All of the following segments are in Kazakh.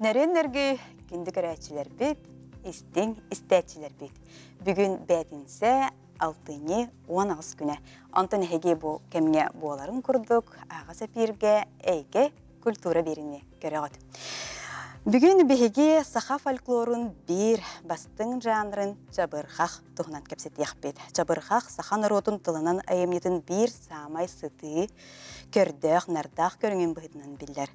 Нәренлерге кинди кәрәчиләр бит, истин істәтшілер бит. Бүгін бәдінсі 6-не 16 көне. Антон әге бу кемгә буларын күрдек, агасы пиргә, әйге культура бирене кәрәгат. Бүгін беге саха фольклорын бір бастың жанрын жабырхақ тұғынан кепсет яқпет. Жабырхақ саха нұротын тұлынан айымнетін бир самай сыты, көрдіқ, нардақ көрінген бұйдынан білдер.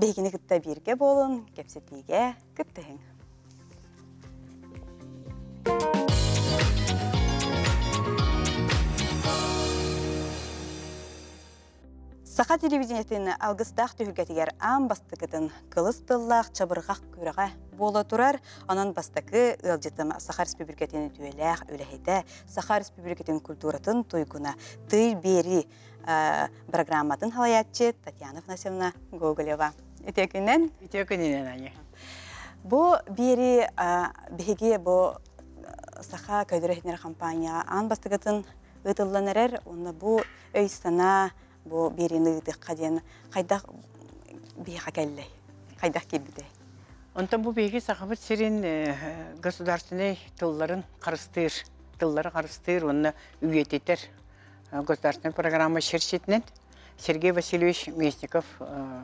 Бегіні күтті бірге болын, кепсетеге күттіғын. Саха телевидениятын алгыстақ түйгәтігер аң бастықытын кылыс тыллақ чабырғақ күріға болы тұрар, анан бастықы ұлжытым Саха Республикатын түйеләқ өләхеті Саха Республикатын культуратын тойгуна тый бери э, программатын халаятчы Татьяна Насимна Гоголева. Итекінен? Итекінен, ане. Бу бери э, беге бу э, Саха көйдірі компания аң бастықытын ұтылланырар, оны бұ өйстана бу берини үйді диэн қайдақ биэха кэллэ хайдах кибите онтон бу биэги сахабыт сирин э, государственный тылларын карыстыыр тыллары карыстыыр онна үйетитер э, государственный программа шерчетинен Сергей Васильевич Местников э,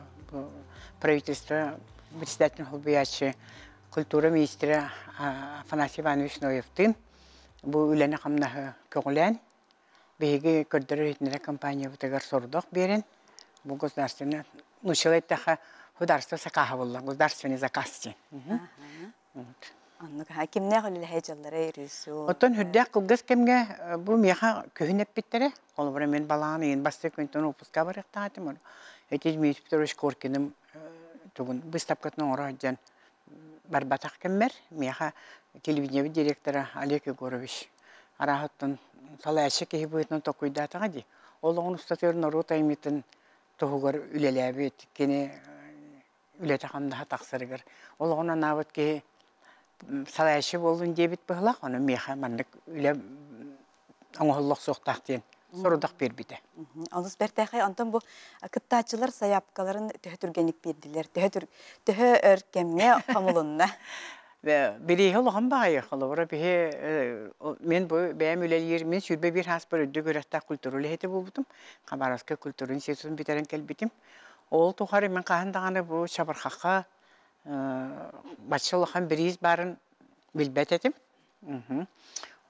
правительство председатель холбуячы культура министрі Афанасий Иванович Ноевтын бұл үләні қамнаһы көңілән биһиги көрдөрөр итинэре компания бутагар сордох берин бу государственный начала таха государство сакаха булла государственный заказ ти аннык хакимне хөлле хәҗәлләре ирису отон хүддә кылгыз кемгә э, бу меха көһүнәп биттере ул бер мен баланы ин басты көнтөн упуска барык таатым ул эти мистерыш коркиным э, тугун выставкатны ораҗан барбатак кеммер меха телевидение директора Олег Егорович арахаттан салаачы киһи быытын токуйдаатаҕа ди ол оҕун устатыарын ору таймитин туһугар үлэлээбит кини э, үлэтахамдаха тахсырыгар ол оҕун анаабыт киһи салаачы болун диэбит быһылах ону миэхэ маннык үлэ оҥоһоллох суохтаах диэн сорудах бербите. Алыс бертәхәй антон бу э, кыттачылар саяпкаларын төһө түргәнлек бирдиләр. Төһө төһө өркәмгә хамылынна. Берейхи лохан бағайық оловыра бихе мен бұ бәм үлелер мен сүрбе бір хас бір үдді көрәтті культурулы хеті болдым. Қабараска культурын сетуін бітерін келбетім. Ол тухары мен қағындағаны бұ шабырқаққа батшы лохан бірейіз барын білбәт етім.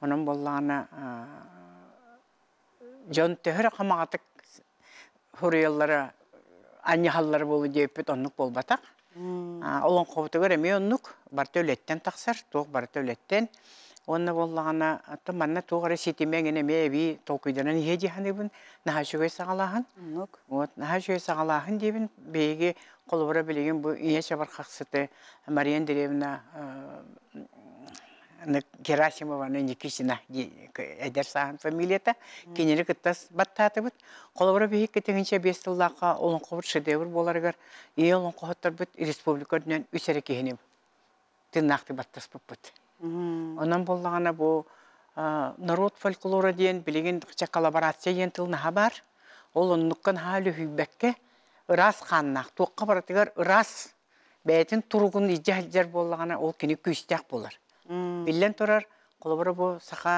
Оның боллағына жон төхірі қамағатық хұрыялары, анихаллары болу дейіппет, онық болбатақ. Олон көрі мен өнік барты өлеттен тақсар, тоқ барты өлеттен. Онны боллағана, тұманна әне ме әбей әбі еде ханы ханыбын, наға жүгей сағалағын. Наға жүгей сағалағын дейбін, бейге қолыбыра білеген бұл ие шабар қақсыты Мариян Герасимова, Никитина, әдер Сахан фамилията, кенері кіттас баттаты бұд. Қолабыра бейік кетігінші бес тылдаққа олың қобыр шедевр боларығар, е олың қоғыттар бұд республикарынан үсәрі кейінім. Тыннақты баттас бұд бұд. Онан болдағана бұл народ фольклора дейін білеген коллаборация дейін тылнаға бар. Ол онныққан халі хүйбәкке ырас қаннақ, тоққа баратығар ырас бәйтін тұрғын ижәлдер болдағана ол кені күйістәк болар. Биллен турар, қолыбыры бу сақа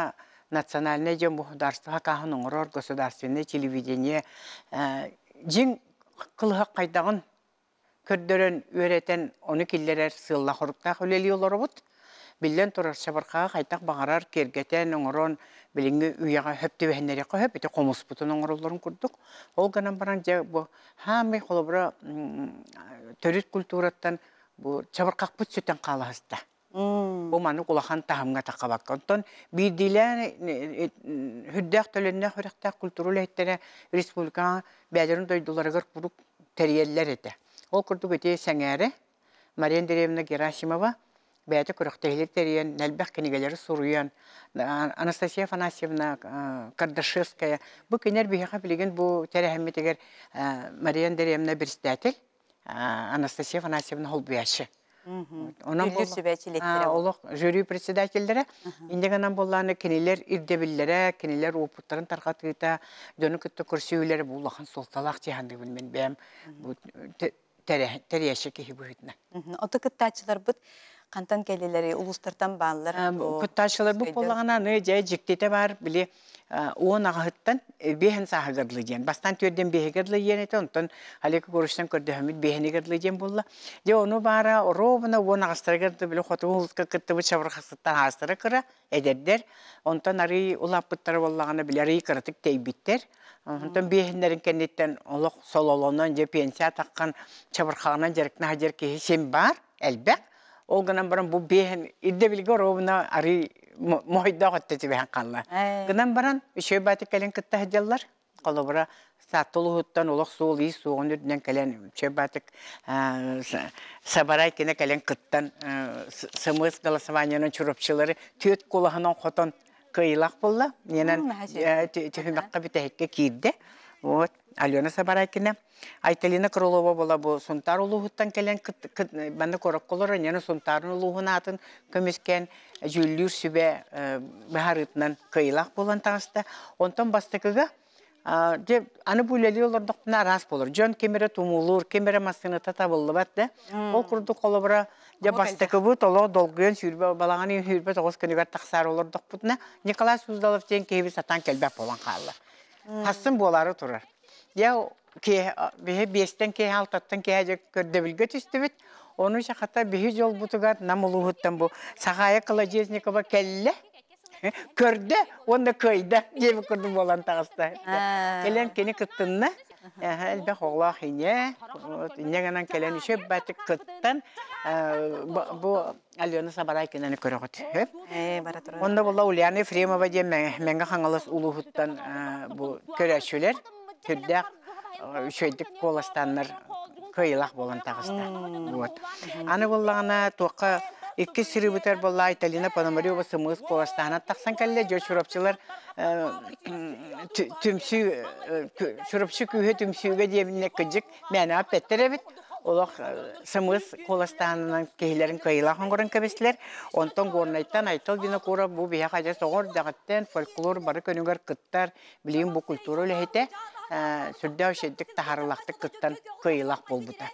национальный жем бұхдарстыға кағын ұңырор государственный телевидение жин э, қылға қайдағын көрдөрөн өретен оны киллерер сылла хорукта олары бұд. биллен турар шабырқаға кайтак багарар кергетен оңорон билинги уяга қойып, көһөп қомыс бұтын оңоролорун курдук ол ғанан баран же бу хаами холобура төрүт культураттан бу чабыркак сүтен каалаһыста Бұл маны құлақан тағымға таққабақ. Онтан бейділер э, э, э, хүддәқ төлінне хүріқтәқ культуру ләйттәрі республикаға бәдерін дойдыларығыр бұрук тәреллер еті. Ол күрдік өте сәңәрі Мария Герасимова бәді күріқтәйлер тәрен, нәлбәқ кенегелері сұруян. Анастасия Фанасьевна Кардашевская. бұ кенер бейіға білеген бұл тәрәхімет егер Мария Андреевна Берстәтіл, Анастасия Фанасьевна Холбияшы. Онан Олық жөрі председателдері, инде ғанан кенелер үрдебілдері, кенелер опыттарын тарқатығыта, дөні күтті Бұл боллаған солталақ тиғанды білмен бәм, әші кехі бұхытна. Оты күтті қантан келелері улустартан баалар кутташылар бу боллагана не жай жиктете бар биле он агыттан бехен сахагырлы ден бастан төрден бехегырлы ден ете онтон халек көрүштөн көрдөмүт бехенегырлы ден болла же ону бара ровно он агыстыргырды биле хотуулка кыттыбы чабыркасыттан агыстыра кыра эдердер онтон ары улаппыттар боллагана биле ары кырытык тейбиттер Онтон бехендерин кеннеттен олох сололонон же пенсия таккан чабыркагынан жеркнаа жерке сен бар элбек ол э. гынан баран бу бehen идде билге ровна мойда хотте тебе ханла гынан баран еще бати келен кытта хадяллар колобра сатулуттан улох суул и суун дүрден келен чебатик э, сабарай кине келен кыттан э, смс голосованиянын чурупчылары төт кулахынан хотон кыйлах болла ненен төхүмакка битехикке киирде Вот. Алена Сабаракина. Айталина Крылова была бы сунтар улуғыттан келен, бәні корок колора, нені сунтарын атын көмескен жүллюр сүбе э, бәхарытынан кыйлақ болан таңысты. Онтан бастықыға де аны бүлелі олардықтына рас болыр. Жон тұмылыр, тумулур, мастыны тата болы бәтті. Ол күрді қолыбыра де бастықы бұт, олы долғын сүйірбе, балаған сүйірбе тоғыз күнігер тақсар олардық бұтына Николай Суздалов тен кейбі сатан келбәп болан қалылы. Хасын болары тұрыр. Я бестен кей алтаттан кей көрді білгі түсті біт. Оны шақата бе жол бұл. Сағайы бұ. жезіне көбі кәлі. Көрді, онда көйді. Дебі көрді болан тағысты. Ә. Келен кені күттінні. Э, әлбе холлах ине, ине гынан келен ише бәтік кыттан, э, бу Алена Сабарай кенені көрігіт. Э, Онда бұла Ульяна Фремова де мәңгі хаңалыс улухуттан бу көрәшілер, түрдәк үшөйдік коластаннар көйілақ болан тағыста. Аны болағына тоқы Икки сирыбытар болла Айталина Пономарева сымыз коластана тақсан кәлле жо шурапчылар э, түмсү э, шурапчы күйе түмсүге дебинне кыжык мәне аппеттер эбит. Олох э, сымыз коластанынан кейлерин кайла хоңгорын кебеслер. Онтон горнайттан айтыл бина кура бу бия хажа соғор дағаттен фольклор бары көнүгөр кыттар билим бу культура үлехете сүрдәу шеддік тахарылақтық кыттан кыйылақ болбута.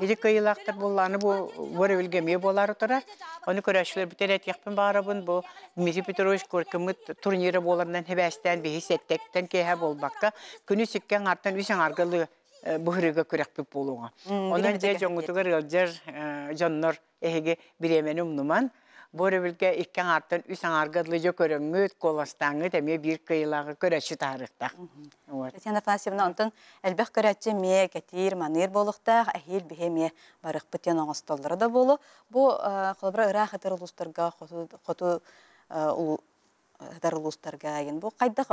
Иди кыйылақтар болланы бу вөрі білгеме э болары тұра. Оны көрәшілер бітер әтекпін барабын, бұл Дмитрий Петрович көркімі турнирі боларынан хебәстен, бейіс әттектен кейхә болбаққа, күні сүккен артын үсен арғылы э, бұхырыға көрәкпіп болуға. Онан же жоңғытығыр елдер э, жоннор әхеге біремен ұмнуман. Боры білге иккен артын үс аңарғыдлыжы көріңгіт, коластаңы тәме бір қиылағы көрәші тарықтақ. Татьяна Афанасьевна, онтын әлбәқ көрәтші ме, кәтир, маныр болықтақ, әхел біге ме барық бұтен оңыстолдары да болу. Бұ қолабыра ұра қытыр ұлыстарға, қоту ұлыстарға әйін. Бұл қайдақ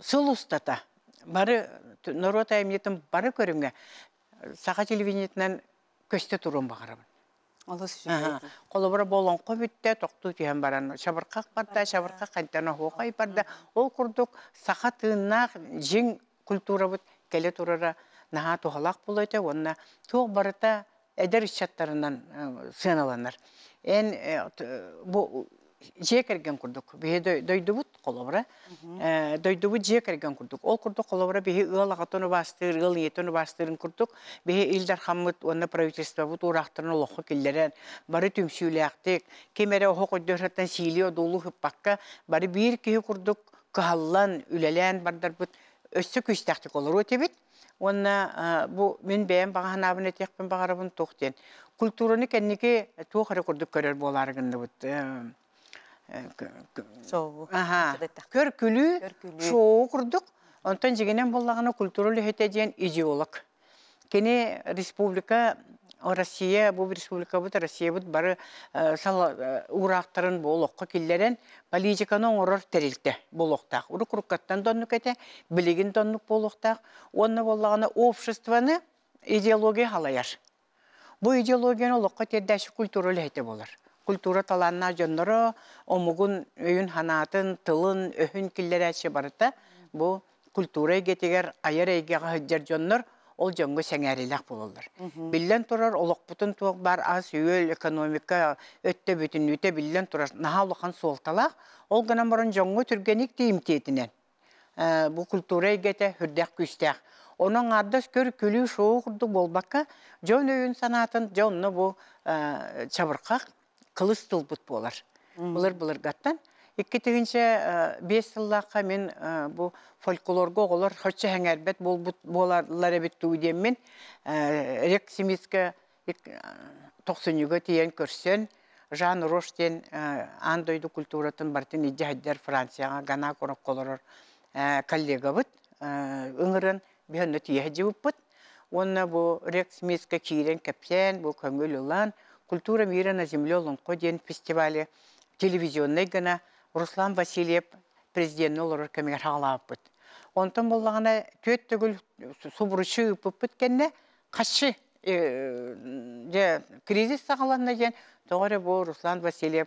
сыл ұстата. Бары, Нұрот етім бары көрімге, саға телевинетінен көсті тұрын бағарымын. Қолы бұра Қолыбыр болон көбітті, тоқты түйен баран. Шабырқақ барда, шабырқақ қантана хоқай барда. Ол құрдық сақа тыңнақ жин культура бұд, келе тұрыра наға тұғалақ бұл өте, онына тұғы барыта әдер үшчаттарынан сыналанар. Ән ә, бұл жие керген курдук бии дойдубут колобура э, дойдубут жие керген курдук ол курдук колобура бии ыал агатону баастыр ыал иетону бе курдук бии оны правительство онна правительствобут урахтырын олохо киллерен бары түмсүүлээхтик кемере охо койдорсаттан сиилио дуулу хыппакка бары биир киһи курдук кыһаллан үлэлээн бардарбыт өссө күүстэхтик олору этебит онна э, бу мен бээн багаһанаабын этиэхпин багарабын туох диэн культураны кенники туох эрэ курдук көрөр буолаарыгынныбыт сообу шоу курдук онтон жегенен боллагына культураль өһөтө деген идеолог кени республика Россия бу республика бут Россия бут бары э, э, урақтарын болокко киллерен политиканы оңорор терилте болокта Урук рукаттан доннук эте, билигин доннук болокта Онны боллағаны обществону идеология халаяр. Бу идеологияны олоққа тердәші культуралы болар культура таланна жонноро омугун өйүн ханаатын тылын өһүн киллерәче барыта бу культура эгетигер аяр эйге жоннор ол жонго сәңәрилек болалар. Биллән турар олоқпутын туақ бар аз үөл экономика өттө бүтүн үтө турар турар нахалықан солталақ, ол гана мұрын жонго түргенік тиимтиэтинен тетінен. Э, бу культура егеті хүрдәк күстәк. Оның ардас көр күлі шоу құрды болбаққа, жон өйін санаатын жонны бу э, чабырқақ, кылыс тылбыт болар. Бұлар бұлар гаттан. Икки тегенче э, бес сыллаққа мен э, бұл фольклорға олар хөтчі хәңәрбет боларлар әбет түйден мен э, рек семиске 90-ге тиен көрсен Жан Роштен андойды культуратын бартын әддер Францияға гана құрық қолырыр коллега бұд ыңырын бүйәнді түйәді бұд. Оны бұл рек семиске кейрен кәпсен, бұл көңіл ұлан, культура мира на земле лунко ден фестивале телевизионный гана Руслан Васильев президент олар кемер халапыт. Онтон боллагана төт түгүл субуручу үпүп қашы же э, кризис сагаланна жен тогоре бұл Руслан Васильев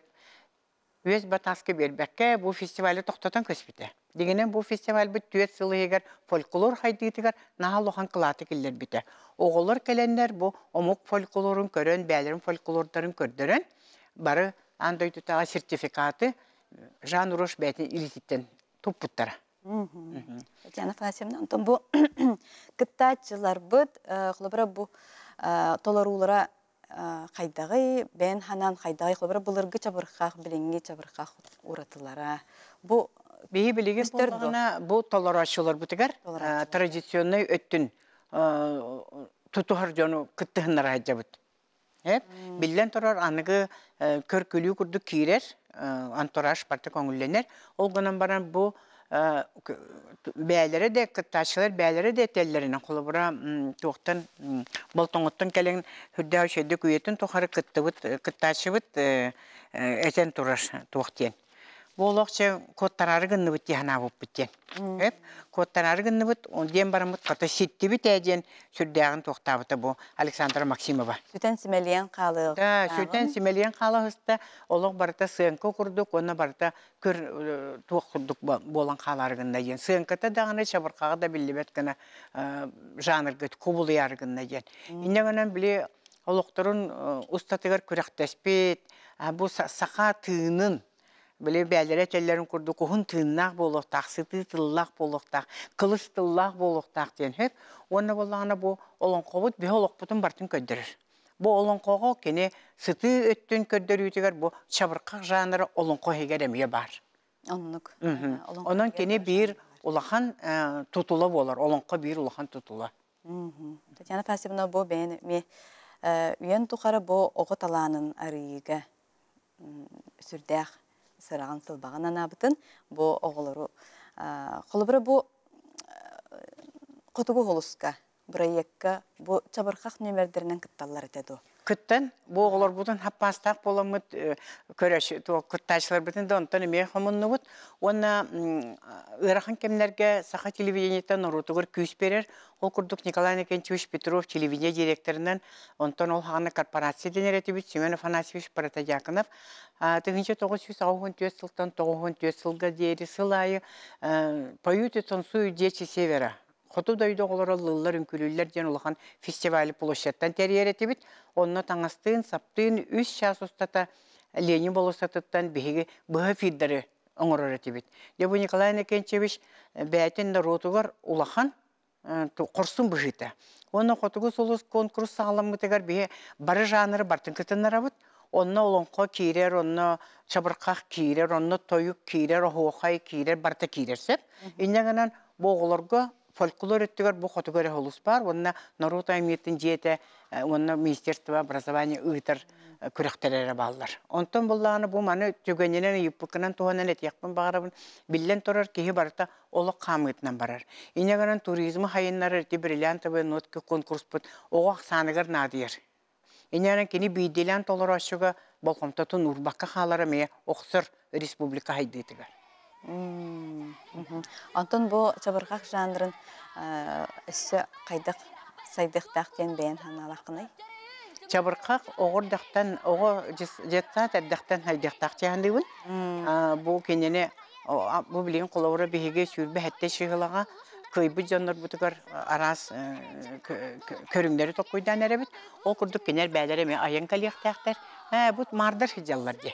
өз батаскы бербекке бұл фестивалі тоқтатан көспіті. Дегенен бұл фестиваль бұт түйет егер фольклор хайдығытығар нағал оған қылаты келдер біті. Оғылар келендер бұл омық фольклорын көрін, бәлірін фольклордарын көрдірін, бары андай тұтаға сертификаты жан ұрыш бәтін үлітіттен тұппыттара. Татьяна Афанасьевна, бұл кытта жылар бұт, құлабыра э, бұл э, толарулыра қайдағы бен ханан қайдағы қолбара бұлырғы чабырқақ білеңге чабырқақ уратылара бұл бейі білеге бұл бұл толорашылар бұтыгар традиционный өттін тұтығар жону күттіғынар айджабыт э? Билден тұрар анығы э, көркілі күрді кейрер э, антураж парты көңілленер ол ғынан баран бұл Бәлірі де, кытташылар бәлірі де теллеріне құлыбыра тоқтын, болтоңыттың кәлін хүрді әушеді көйетін тоқары бұд әтен тұраш тоқтен болоқ че коттар аргынны бит яна буп бит. Эп коттар аргынны бит он ден барамыт ката ситти бит эден сүрдәгын токтабыты бу Александра Максимова. Сүтен симелиен калы. Да, сүтен симелиен калы хыста олоқ барта сынкы курдук, оны барта көр э, тук курдук болан калы аргынна ден. Сынкыта дагына чабыркага да биллебет гана э, жанр гыт кубулы аргынна ден. Инде гана биле олоқторун э, устатыгар күрәхтәспит, бу сақа тыынын Бөле бәлері тәлләрін күрді, құхын тыыннақ болықтақ, сыты тұллақ болықтақ, қылыс тұллақ болықтақ дейін хөп, оны болағына қобыт бе олық бұтын бартын көддірір. Бұл олың қоғы сыты өттүн көддір үйтігер, бұл шабырқақ жанры олың қоғы бар. Оның кені бір улахан э, тұтылы болар, олың қо бір улахан Татьяна э, сырағын сылбаған анабытын бұ оғылыру. Құлыбыры бұ құтығы бұрай бұрайекка, бұ чабырқақ нөмердерінен кытталар әтеді күттен боғылар бұдан хаппастақ боламыт э, көреші күттайшылар бұдан да онтан еме хомынны бұт оны ырахан кемнерге саха телевидениетен ұрутығыр күйіс берер ол күрдік Николай Никентьевич Петров телевидение директорынан онтан ол хағаны корпорация денереті бүт Семенов Анасевич Паратадяқынов. Түгінші тоғыз жүз ауын төс сылтан тоғыз сылға дейірі сылайы э, пайуты тонсую дечи севера хоту дойду олар лыллар үнкүлүллер ден улахан фестиваль площадьтан терьеретибит Оны таңастын саптын үс час устата ленин болосатыттан биһиги быһы фиддары оңороретибит дебу николай кенчевич э, бәтен ротугар улахан корсун э, быжыта Оны хотугу сулус конкурс сагаламгытыгар бихе бары жанры бартын кытыннарабыт онно олонко киирер онно чабырках киирер онно тоюк киирер охуохай киирер барта киирерсеп иннегенен боголорго фольклор өттігер бұл қотығыры олыс бар, онына Нарут Айметтің жеті, ә, онына Министерство образования ұйтыр ә, күріқтелері балылар. Онтан боллағаны бұл маны түгененен үйіппікінен туғанен әтияқпын бағарабын, білден тұрар кейі барыта олы қамығытынан барар. Инегаран туризмі хайынлары әрте бриллиантовы нотки конкурс бұд, оғақ санығыр надыр. Инегаран кені бейделян толыр ашуға болқымтатын ұрбаққа қалары ме оқсыр республика хайдетігер. Онтон бұл чабыргак жанрын өссө э, кайдык бейін ханалақыны? бен оғыр дақтан, оғыр ого жетса тәрдактан хайдыктак бұл. Бұл кенене э, бу билген кулавра биһиге сүрбе хәтте шигылага көйбү жаннар бутугар э, арас көрүңдөрү әрі эребит. Ол құрдық кенер бәлереме айын калияктактар. Ә Бұл мардыр хиҗаллар де.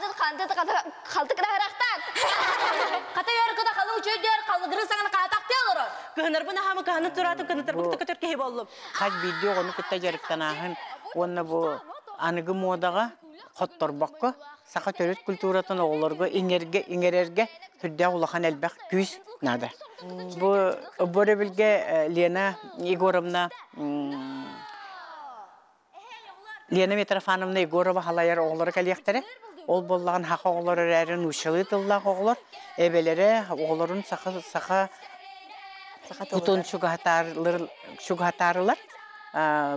қадыр қанды қалтықра харақтат. Қата ярқыда қалы үчөйдер қалығыры саңын қатақ телоры. Кыһыныр бұна хамы қаны тұратып кыһыныр бұқты көтер кей болдым. Қаз видео оны күтті жарықтан ахын. Оны бұ анығы модаға қоттор баққы. Сақа төрет культуратын оғылырғы еңерге, еңерерге түрде ұлақан әлбәқ күйіз нады. Бұ бөрі білге э, Лена Егоровна Лена Митрофановна Егорова халаяр оғылыры кәлектері. Ол болған хақ олар әрін ұшылы тұлла олар. әбелері оғыларын сақа сақа құтын шуғатарылар.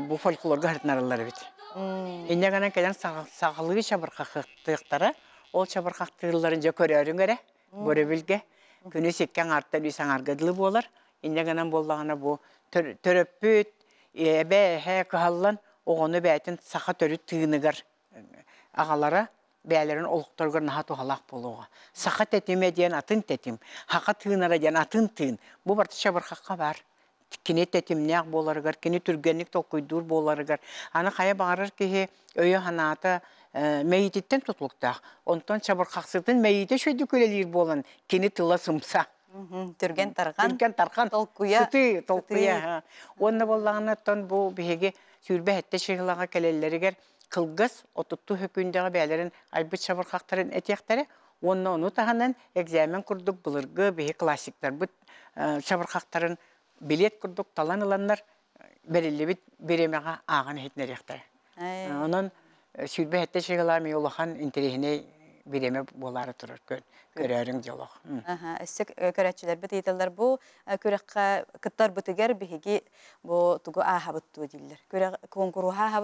Бұл фольклор ғартынарылар бет. Енді ғана кәден сақылығы шабырқақтықтары. Ол шабырқақтығыларын жа көрі әрін көрі, көрі білге. Күні секкен арттан үйсен арғадылы болар. Енді ғана боллағына бұл төрөппүт, әбе, ә, қалылан, оғыны бәтін сақа төрі түйінігір ағалары бәлерін олықтырғыр нағату халақ болуға. Сақа тәтіме дейін атын тәтім, хақат тыынара дейін атын тыын. Бұл барты шабырқаққа бар. Кіне тәтімнәқ боларығар, кіне түргенлік толқойдур боларығар. Аны қая бағарыр кеге өйі ханаты ә, мәйететтен тұтылықтақ. Онтан шабырқақсыдың мәйеті шөйді көлелер болын, кені тыла сымса. Түрген тарған. Түрген тарған. Толқуя. Сүті, толқуя. Оны болағына бұл бігеге сүрбе әтті шығылаға кәлелерігер кылгыс отутту хөкүндөгө бәлерин айбы чабыркактарын этияктары онна ону таһанан экзамен курдук былыргы бихи классиктер бут э, чабыркактарын билет курдук талан ыланнар э, берилибит беремега агын хетнерехтер э, онон сүрбе хетте чыгалами улахан интересине биреме болары турар көрөрүң жолок. Аха, эсек көрөчүлөр бит айтылар бу көрөккө кыттар бүтүгер биһиги бу тугу аха бутту диллер. Көрө конкуру аха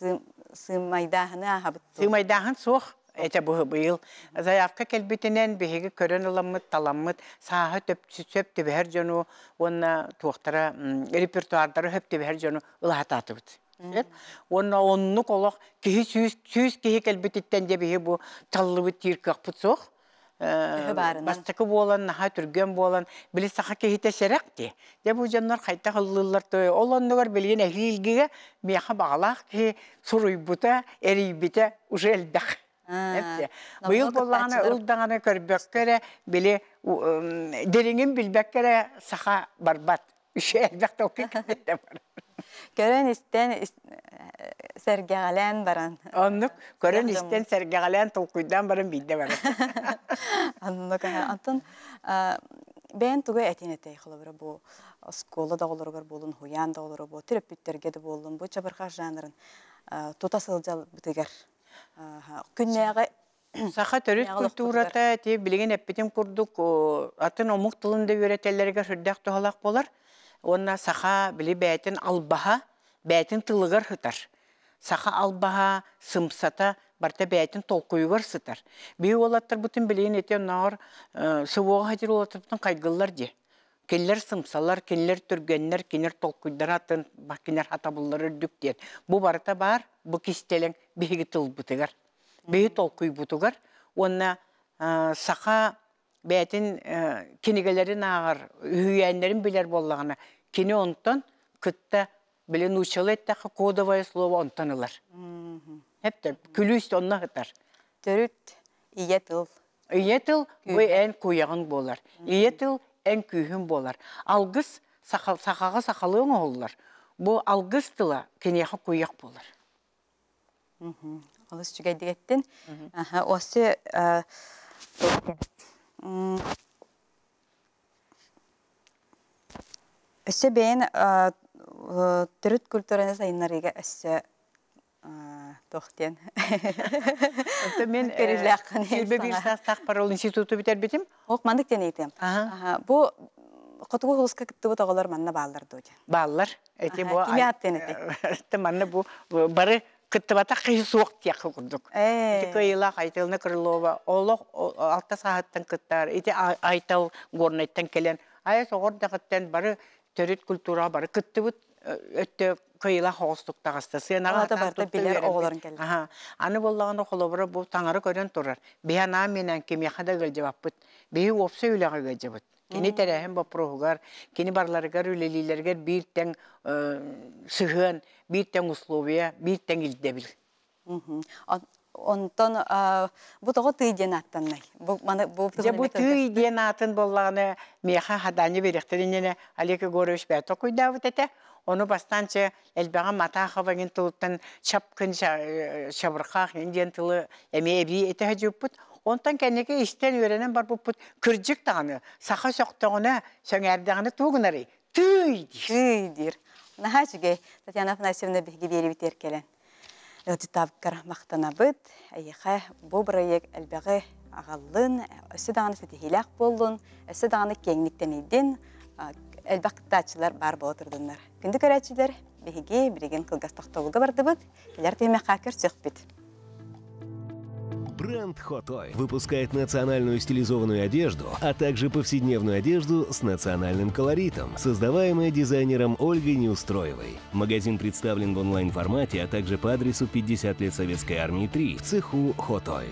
сыймайдаһына аһабыт сыймайдаһын суох эте бу быйыл Заявка кәлбетінен бігі көрін ұламыт, таламыт, төп сөп түбәр жөну, онна туақтара репертуардары сөп түбәр жөну ұлағататы бұд. Онна онны колоқ, күйі сүйіз күйі кәлбетіттен де бігі бұ Ә, Бастықы болан, наха түрген болан, білі сақа кейті серек де. ұжаннар қайта қылылар той. Ол ондығар білген әхілгіге мияқа бағалақ ке сұруй бұта, әрей біте уже әлдіқ. Бұйыл болағаны ұлдағаны көрбек көрі, білі деріңін білбек көрі сақа барбат. Үше әлдақ тауқи кәрі бар көрөн истен сәргеғален баран. Оннук көрөн истен сәргеғален толкуйдан баран бидде баран. Оннук антын бен тугу этинетей хылыбыры бу скола да олоргар бұлын, хуян да олору бу, терапевттерге де болун, бұл чабырха жанрын тута сылжал битигер. Күннеге Саха төрөт культурата те билген әппетен курдук, атын омук тылында үйрәтәләргә шүрдәк тоһалак болар онна саха біле бәтін албаха бәтін тылығыр хытар саха албаха сымсата барта бәтін толкуйгар сытар Бүй олаттар бутын білейін әте наар ә, сывуға хатир олаттар де келлер сымсалар келлер түргеннер кенлер толкуйдар атын кенер хатабыллар Бұ дет бу барта бар бу кистелең беги тыл бутыгар Бейгі толкуй онна ә, саха бәтін э, кинигелерін ағыр, үйәнлерін білер боллағына. Кені онтан күтті білін ұшылы әттәқі кодовое слово онтанылар. Әптір, күліс онна ғытар. Төріт, ие тыл. Ие тыл, ой ән көйеғін болар. Ие ән күйін болар. Алғыз сақаға сақалың олылар. Бұл алғыз тұла кенеғі көйеқ болар. Алыс жүгәйдігеттен. Осы... Э, Өсі бейін түріт күлтүріні сайынларыға өсі тоқтен. Мен э, Сүрбе Бирсас Тақпарол институты бітер бітім? Оқмандық тен етем. Бұ Құтығы құлысқа күтті бұт оғылар манна баллар дөте. Баллар? Әте бұ... Кімі аттен әте? Әте манна бұ бары кыттыбата кыйы суох тияк курдук э. кыйыла айтылны крылова олох алта сааттан кыттар ити айтал горнайттан келен ая согор дагыттан бары төрүт культура бары кыттыбыт э, өттө кыйыла хоостук тагыста сыанага аны боллаган холобура бу таңары көрөн турар биана менен кимияхада кылжабаппыт бии опса үлага кылжабыт Кини тәрәһен бопругар, кини барларыгар үлелилергер биртен э, сыһын, биртен условия, биртен илдебил. Онтон э, бу тоо тыйден аттаннай. Бу мана бу бу тыйден атын боллаганы меха хаданы беректеринене Олег Горович бәтә куйда вот это. Оны бастанчы элбәгә матахавагын тултын чапкын э, чабырхак индиен тылы эме би этә җуппут. Онтан кәнеке істен өренен бар бұл күрджік тағаны, сақа соқтығына, сөңәрдіғаны туғынары. Түйдір. Түйдір. Наға жүге Татьяна Афанасьевна бігге бері бітер келен. Өтітавкар мақтана бұд, әйеқі бобырайық әлбәғі ағалын, өсі дағаны фетихилақ болын, өсі дағаны кеңніктен еден, әлбәқтачылар бар болдырдыңдар. Күнді көрәтшілер бігге біреген қылғастық толуға барды бұд, әлер теме қақыр Бренд Хотой выпускает национальную стилизованную одежду, а также повседневную одежду с национальным колоритом, создаваемая дизайнером Ольгой Неустроевой. Магазин представлен в онлайн-формате, а также по адресу 50 лет Советской Армии 3 в цеху Хотой.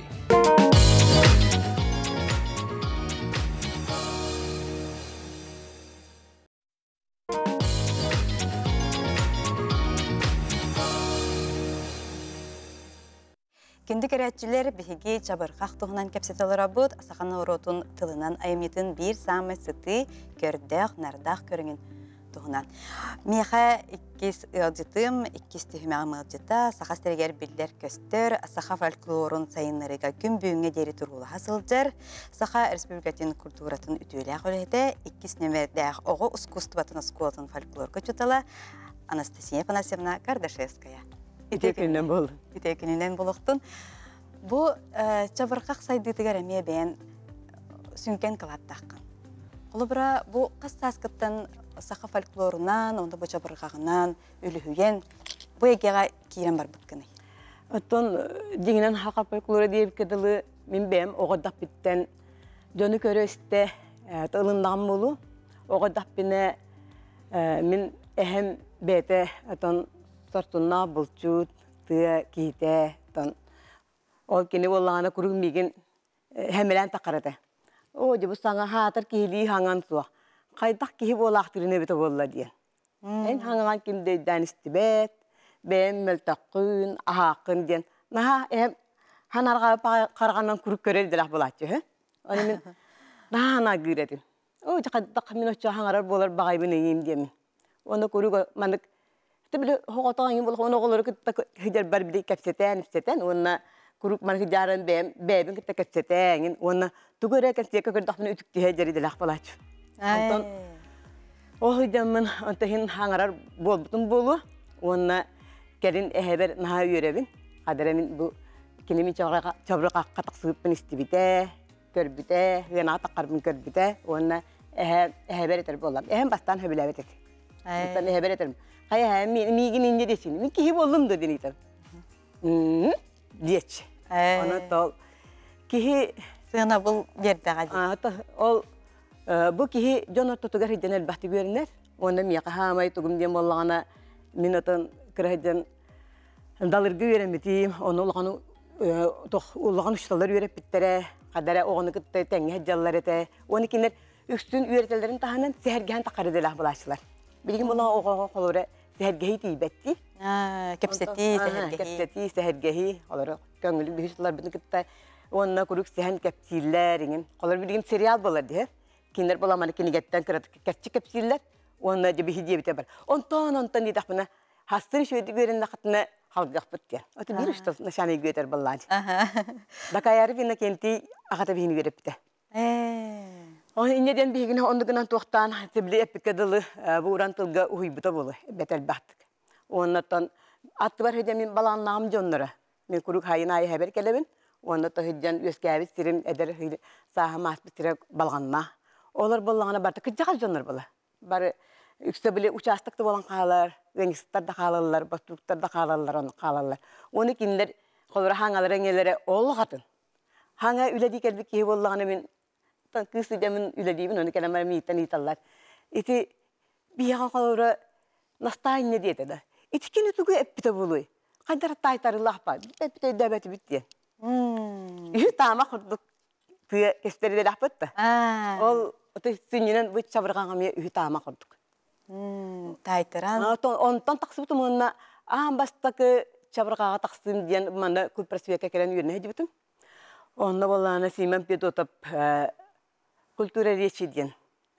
Бизи керәтчілер бігі жабыр қақтығынан кәпсетелер абуд, асақаны тылынан айыметін бір самы сыты көрдәқ, нардақ көрінген тұғынан. Меха иккес ұлдетым, иккес түйіме амылдета, сақас тәрігер білдер көстер, сақа фольклорын сайынларыға күн бүйінге дері тұруылы саха сақа культуратын үтіліғ өледі, иккес нөмердәқ оғы ұскустыбатын ұскуылтын фольклор Анастасия Панасевна Кардашевская. Ите күнінен бол. Ите Бу э, чабырқақ сайды тигәр әме бен э, сүнкен біра бұл бу кыз саскыттан саха фольклорынан, онда бу чабыркагынан үлүһүен бұл егеға кирен бар бүткене. Оттон э, дигинен хака фольклоры дейіп кеділі, мен бем огадап дөні көрі көрөстө тылындан болу огадап біне мен әхем бәті оттон бұлчуд, тұя тыя ол кини боллағана күрүгмигин хэмелэн тақарата о жебу саңа хаатар киһилии хаңан суах хайдах киһи болаахтырынебите болла диэн эн хаңаган кимдей данистибет бээн мэлтаққын аһааққын диэн наха эм ханарга караганнан күрүк көрел делах булаачы хэ оны мен наана гыретин о жакаддак мен очо хаңарар болар багайбын эйим диэмин оны көрүгө манык тебиле хоготоан хидер бар kurup manki jaran bem bebin kitte ketsetengin ona tugore ketsi ka kurdakh min utuk tihe jari dilakh palach anton oh jaman antahin hangarar kerin adaremin bu дечи. Оны тол кихи сына бул жердега. Ата ол бу кихи жонор тутугар хиденел бахты беринер. Оны мияка хамай тугум дем мен минутын кирәдән далыргы беремитим. Оны улгану тох улган ушталар береп биттере. Кадара огыны кытты тәңге жаллар эте. Оны кинер үстүн үрәтеләрен таһанан сәһәргән тақарыдылар булачылар. Билгем булган огыга колоры sehergehi тиибэтти кепсети кепсети сеһергеһи олоро көңүлү бихисулар быны кытта онна курук сеһен кептииллер олар сериал болар дие кинер боламаны кинигеттен кырат кепчи кептииллер бар онтон онтон дидахпына хастыр шөйдү көрүн нахатына халдыахпыт дие оты бир кенти Он инеден биһигин оннугунан туохтаан тибли эппикке дылы э, бууран тылга уйбута болы бетел бахтык. атты бар хеден мен балан наам жоннора. Мен курук хайын ай хабер келебин. то хеден өскәбит сирим эдер саха мас сирек балганна. Олар боллағына барды кыджага жоннор бола. Бар үксе биле участокта болан каалар, реңистарда каалалар, бастуктарда каалалар, оны каалалар. Оны кинилер холора хаңалар реңелере ол хатын. Хаңа үләди келбик ки боллағына мен tan kısı demin ülediğimin onu kelamar miyitten itallar. İti bir настайне kalora nastay ne diye культура речи ден.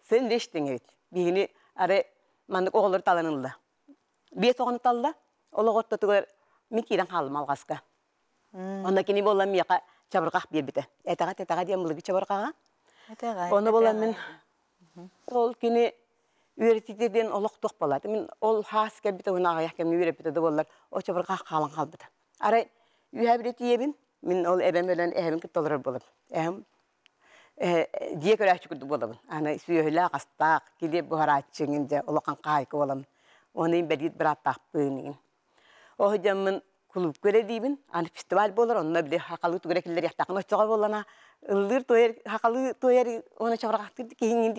Сен речь ден ебит. Бигини аре мандык оғылыр таланылды. Бес оғыны талда, ол оғыртты түгер мен кейден қалым алғасқа. Онда кені болам мияқа чабырқақ бербіті. Әтаға, тәтаға дейін бұлығы чабырқаға. Оны болам мен ол кені үйрететеден олықтық болады. Мен ол хас кәбіті, оны ағаяқ кәмін үйретпіті де болар. О чабырқақ қалың қалбыты. Арай, үйәбіреті ебін, мен ол әбәм өлен әбім кіт толырыр болып. Әм diye göre şükür bulam. Ana süyühle kastak gidip bu haraççının da ulakan kayık bulam. Onun bedit bir atak buyunun. O hocamın kulüp göre deyimin, ana festival bolar, onunla bile hakalı tügerekiller yahtakın hoşçakal bolana, ıldır toyer, hakalı toyer ona çavrak attırdı ki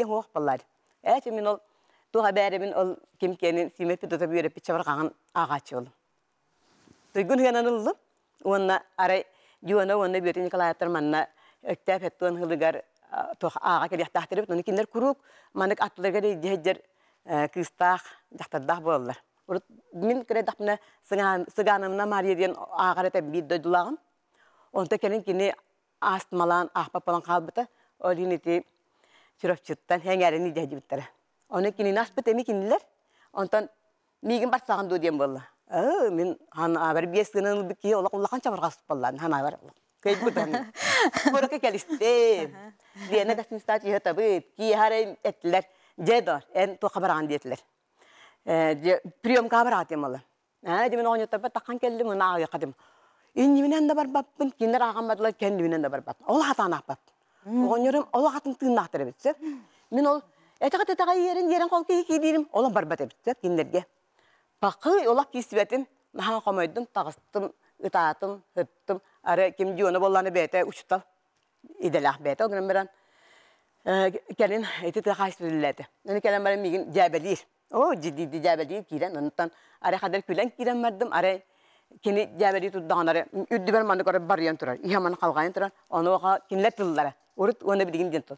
өттәп әттуан хылыгар тох аға келе тахтырып оны киндер курук манык атларга дежер кыстах жактардах болалар урут мен кире дахмына сыган сыганымна мария деген агара тәп бит дойдулагым онта келин кини астмалан ахпап болан калбыта олинити чурапчыттан хеңәрини дежибиттер оны кини нас битеми кинилер онтан мигин барсаган дудем болла мен ана бар бесгенен бики олак улакан чабарга сыппаллан хана бар كيجبدهم فرق كالستيب لأن قد نستاتي هتبيت كي هاري اتلر جدار ان تو خبر عندي اتلر بريوم كابر عاتي مالا هادي من غني تبت تقن كلمه معايا قدم إني من عند برباب بنت كي نرى غمد ол كان من عند برباب الله حتى نعبب وغنيرم الله حتى Ara kim diyor bollanı bete uçtal idelah bete o gün beren kelin e, eti tahsis edildi. Yani kelin beren migin cabelir. O ciddi cabelir kiren ondan ara kadar külen kiren merdim ara kini cabelir tutdanları üddüber mandık ara baryan turar. Yaman kalgayan turar. Onu oka kinlettillara. Urut onu bilgin dentil.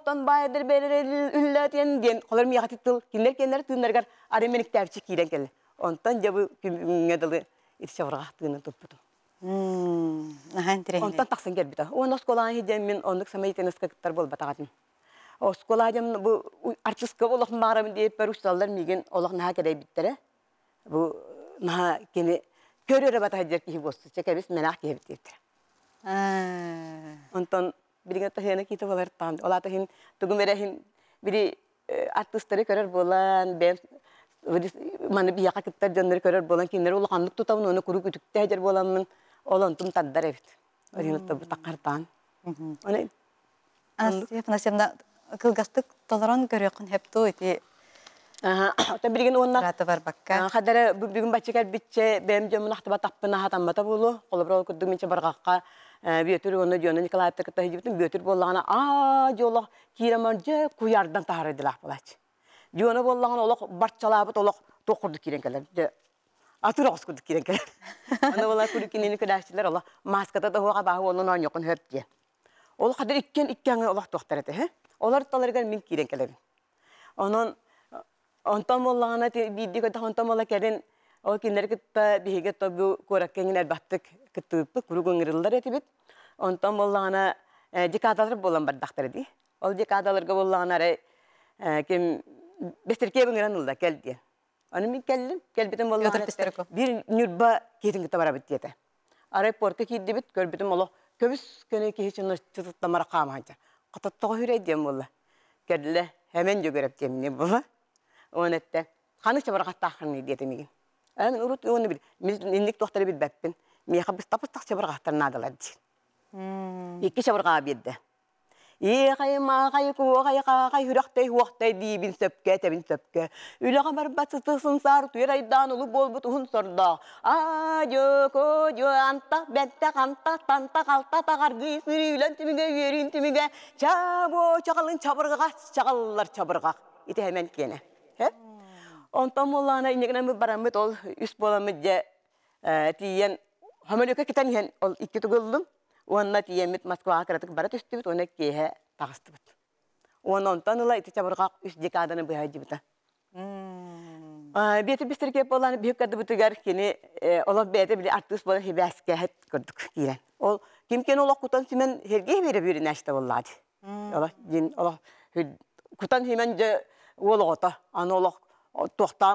Ondan baydır belir ülletyen Нахан тирәһе. Онтан тахсын гербита. Он осколан хидем мен онлык самайтен искактар бол батагатын. Осколадым бұл артистка болох марам деп бер усталлар миген олох наха кере биттере. Бу наха кени көрөре бата хидер ки босты. Чекебис мен ақ кебит диптер. Онтан билген тахена китеп алар там. Ола тахин тугум берехин бири э, артистлары көрөр болан бен маны бияка киттер жандыр көрөр болан кинер улганлык тутабын оны куру күтүктә жер боламын олонтум таддарабит оринаттабы тақартаан оны насемна кылгастык толорон көрөкүн хепти ити Ота билген онна. Раты бар бакка. Хадара бүгін бачыкар битче бем жомун ахтыба таппына хатамбата болу. Колобро күдүм менче менше барғаққа. Э, оны жөнө жоны атта кытта хижибитин бөтүр боллагана а жоло киреман же куярдан таарыдылак булач. Жөнө боллаган олок барчалабыт олок токурду кирен келер. Atır oğuz kurduk kiren kiren. Ona ola kurduk kineni kıdaşçılar ola. Maskata da hoğa bağı olun on yokun höp diye. Ол kadar ikken ikken ola doktor ete. He? Olar talar gel min kiren kiren. Onun ontam olağına bildiği kadar ontam ola kiren o kinler kitta bihige tabu korak kengin elbattık kıtıpı kuru göngirildir eti bit. Ontam olağına cikadalar Оны мен келдім, келбетім болла. Бір нүрба кетінгі табара бітті еті. Арай порты кейді біт, көрбетім олы. Көбіс көне кейшін ұштытламара қамайынша. Құтаттығы хүрей дем болла. Керділі, әмен жөгеріп деміне болы. Оны қаны еді еті меген. Ән оны біл, мендік тоқтары біл бәппін. Мейқа біз дейін. Екі Еғай, мағай, куағай, қағай, үріқтай, уақтай дейбін сөпке, тәбін сөпке. Үліға барбат сытысын сар, түйір айдан ұлы болбыт ұхын сұрда. Адё, кодё, анта, бәнтә, қанта, танта, қалта, тағарғы, сүйрі, үлін түміге, үйерін түміге. Чабо, чағалын чабырғақ, чағалылар чабырғақ. Иті әмен кені. Онтан моллана инегінен ол үс боламыд де ә, тиен, хөмелөке кетен ол икі түгілдім уонна тиемит Москва кыратык бара түстүбүт уна кеһе тагыстыбыт. Ононтан ыла ити чабыргак үс декаданы быһа дибита. Бети бистерге болан бүйөк кини олоп кутан тоқтан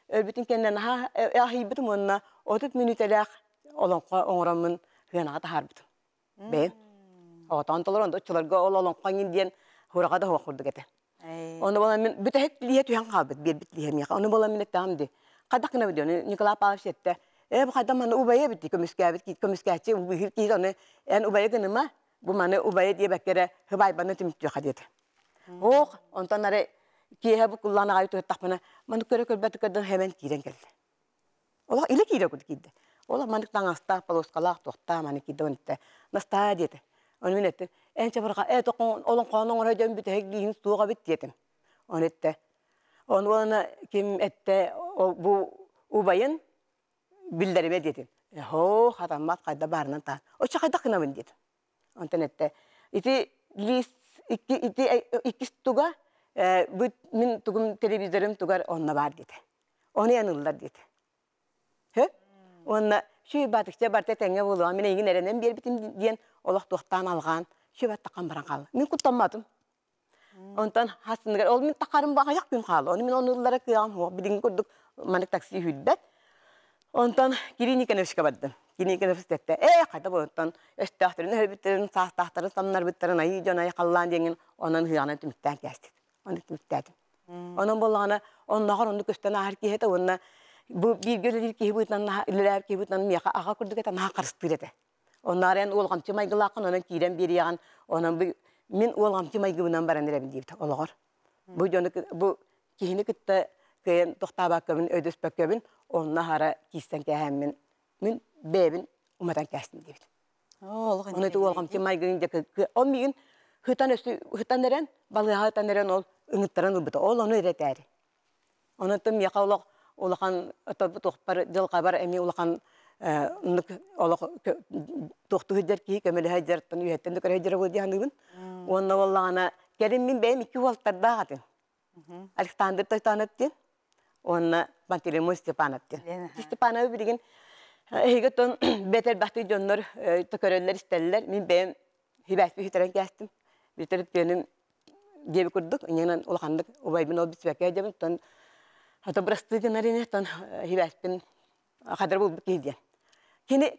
өрбүтүн кеннен аха э, э, ахибитим онна отут минүтелях олонко оңоромун хыанага тахарбытым бе отон толор ондо чыларга ол да оны бола мен бүтехек лие туян калбыт бербит оны бола мен эттаамди кадакына бидион николай павлович этте э бу кадам мана убайе бити көмүскәбит kiyehe bu kullana ayı маны tapına manuk köre körbetü kördün hemen kiren geldi. Ola ile kire kudu kiddi. Ola manuk tan asta paloskalak tohta manuk kiddi Büt мен телевизорым televizörüm tugar бар var оны Onu yanıldılar хе Hı? Onunla şu batıkça barta tenge buluğa mine yine erenen bir bitim diyen olaq tuğtan algan. Şu bat takan baran kalı. Min kutlanmadım. Ondan hasınlar. Ol min Onu küttədi. Hmm. Onun bolana onlar onu köstən ahır ki hətə onna bu bir göləlir ki hibutnan ilərlər ki hibutnan miyaqa ağa kurduk etə naha qarışdırdı. Onlar en olğan onun bir onun bu min baran hmm. Bu bu kihini Hıtan üstü, hıtan eren, balığı hıtan eren ol, ыңыттаран ылбыта. Ол оны үйрәтәр. онытым тым яқа олақ, олақан тұқпар, жылға бар, әме олақан нық олақ тұқты хүддер кейі, көмілі хайдер, үйәттен дүкір хайдер бұл дейін үгін. Оны мен бәйім Александр Тойтанов дейін, оны Пантелеймон Степанов дейін. Степанов бетер бақты Мен Bitirip benim көрдік, курдук, иненен улахандык, убайбин ол битбекке дебин, тон ото брасты динарине, тон хибаспин хадыр болбук кейден. Кені,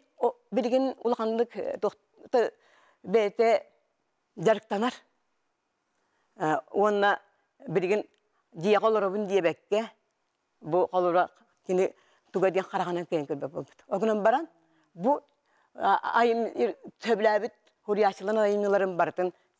билген улахандык тохты бете жарыктанар. Онна билген дия колоробун диебекке, бу колора кини туга диен карагынан кейин көрбөк болбут. Огунан баран, бу айым төбләбит, хурияшылын айымларын бартын,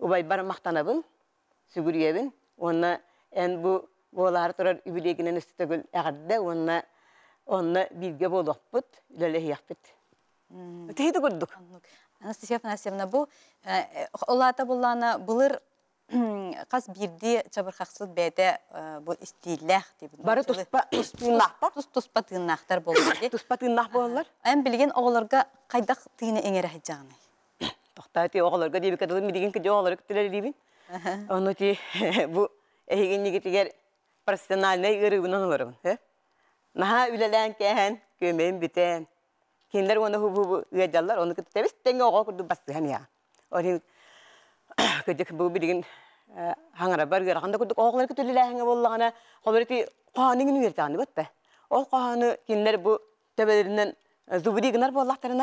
убай бар мақтанабын сүгүриебин онна эн бу болар турар үбүлегинен үстөгүл агырда онна онна бирге болокпут лелехиякпит тиги көрдүк анастасия афанасьевна бу э, олата буллана былыр қас бирди чабырхақсыз бәді э, бұл істейләқ дейбін. Бары тұспа тыынақ бар? Тұспа тыынақтар болды. Тұспа тыынақ болалар? білген оғыларға қайдақ тыыны еңер әйт жағынай тохта ти оголорго дебе кадылым мидигин киди оголорго киттелер дибин. Ону ти бу эхиген нигитигер профессиональный ырыбынан олорун. Наха үлелән кәһән, көмәйен битән. оны хубу ыядаллар, оны киттебез теңе оға курду я бу Ол э, бу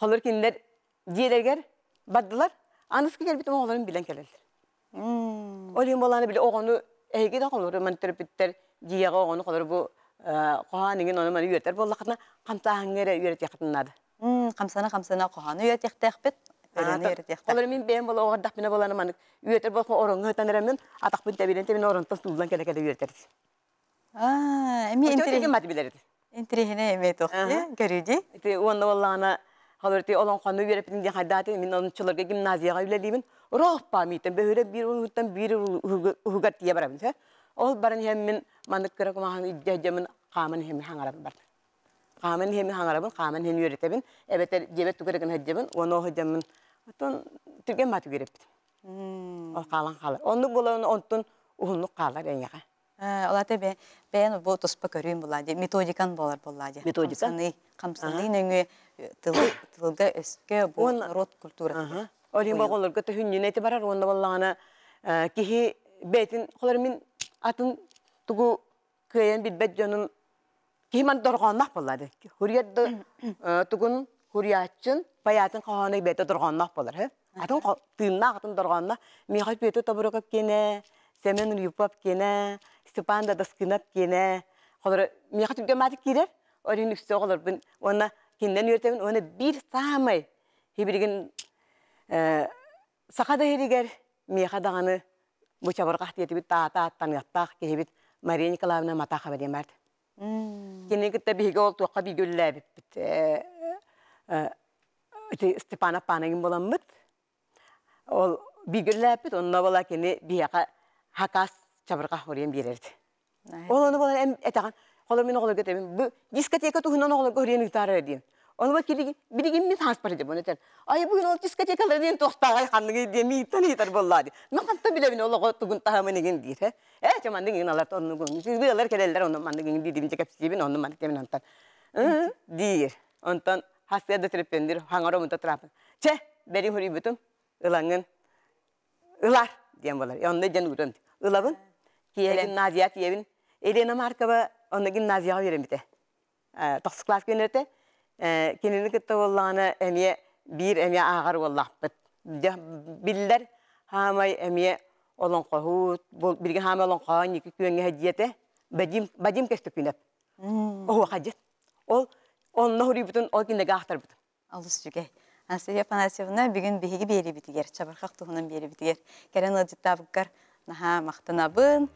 Холор кинилер диелергер бардылар. Анысы кел бит оғларын билен келелдер. Олим боланы биле оғону эги да холор мантырып биттер диеге оғону холор бу қоғаныңын оны маны үйреттер болла қатына қамсағыңыр үйретте Қамсана қамсана қоғаны үйреттек бит. Олар мен бен бола оғар біне боланы маны үйреттер болса орынғы тәнеремін атақпын тәбелен тәбелен орын тұстылдан келе келе үйреттерді. Әме интересіне емей тоқты, көріңді? Онда болла ана Халырты олон қаны беріпін де қайдаты мен ончыларға гимназияға үлелеймін. Роқ памитен бөре бір ұлттан бір ұғар тие барамын. Ол барын хем мен мандық көрек маған иддәжемін қамын хем хаңарабын бар. Қамын хем хаңарабын, қамын хем үйретебін. Әбетер жебет түкірігін хәджемін, оны хәджемін. Атон түрген мату керепті. Ол қалан халы. Оны болуын онтын ұғынлық қалар ең яға. Олаты бе бен бу туспа көрүн булади, методикан болар булади. Методика. Камсаны, камсаны нөңө тылы тылда эске бу род культура. Орин багылар көтө хүннүн барар, онда баллагана кихи бетин холар мин атын тугу кыен бит бет жонун кихи ман доргоннак булади. Хурият тугун хуриятчын паятын каханы бете доргоннак болар. хэ? Атын тыннак атын доргоннак. Мен хайт бете табырыкып кене, семен юпап кене, тупан да скинат кене. Холор мияка түгө матик кирер. Орин үстө холор бун онна кинден үртебин оны бир самай. Хибирген э сахада хиригер мияка даганы бу чабырга та та аттан яттак кебит Мария Николаевна матаха берем бард. Кинен китте биге ол туакка бидүлләбит. Э э Степана Панагин боламбыт. Ол бигүлләпит, онна бола кине бияка хакас çabırqa ah oraya verirdi. Ол оны болан әм әтаған, қолар мен оғылар дискотека ұйтары Оны бұл келеген, білеген мен таңыз бар деп оны Ай, бүгін ол дискотекалар дейін тоқтағай қандығы дейін мейтін етір болады. Мен қанта біле біле олығы тұғын тағамын еген дейір. Ә, жамандың еген алар тоғын көңін. Сіз бұялар келелер оны мандың еген дейдім жекеп себен, оны мандық демен Дейір. ылар дейін болар. Онында жән ұрын. Киелін назият евін. Елена Маркова, оны гимназияға берем біте. Тоқсы класс көнерді. Кенені күтті оллағаны әме бір әме ағар оллақ бұд. Білдер хамай әме олон қағуд, білген хамай олон қағын, екі көнге әдиеті. Бәдім кәсті көнеп. Оғы қажет. Ол, ол нұхри бүтін, ол кендегі ақтар бүтін. Алыс жүгей. Анастасия Панасьевна бүгін бейгі бері бітігер, чабарқақ тұғынан бері бітігер. Кәрен ұлдетті абыққар наха мақтанабын.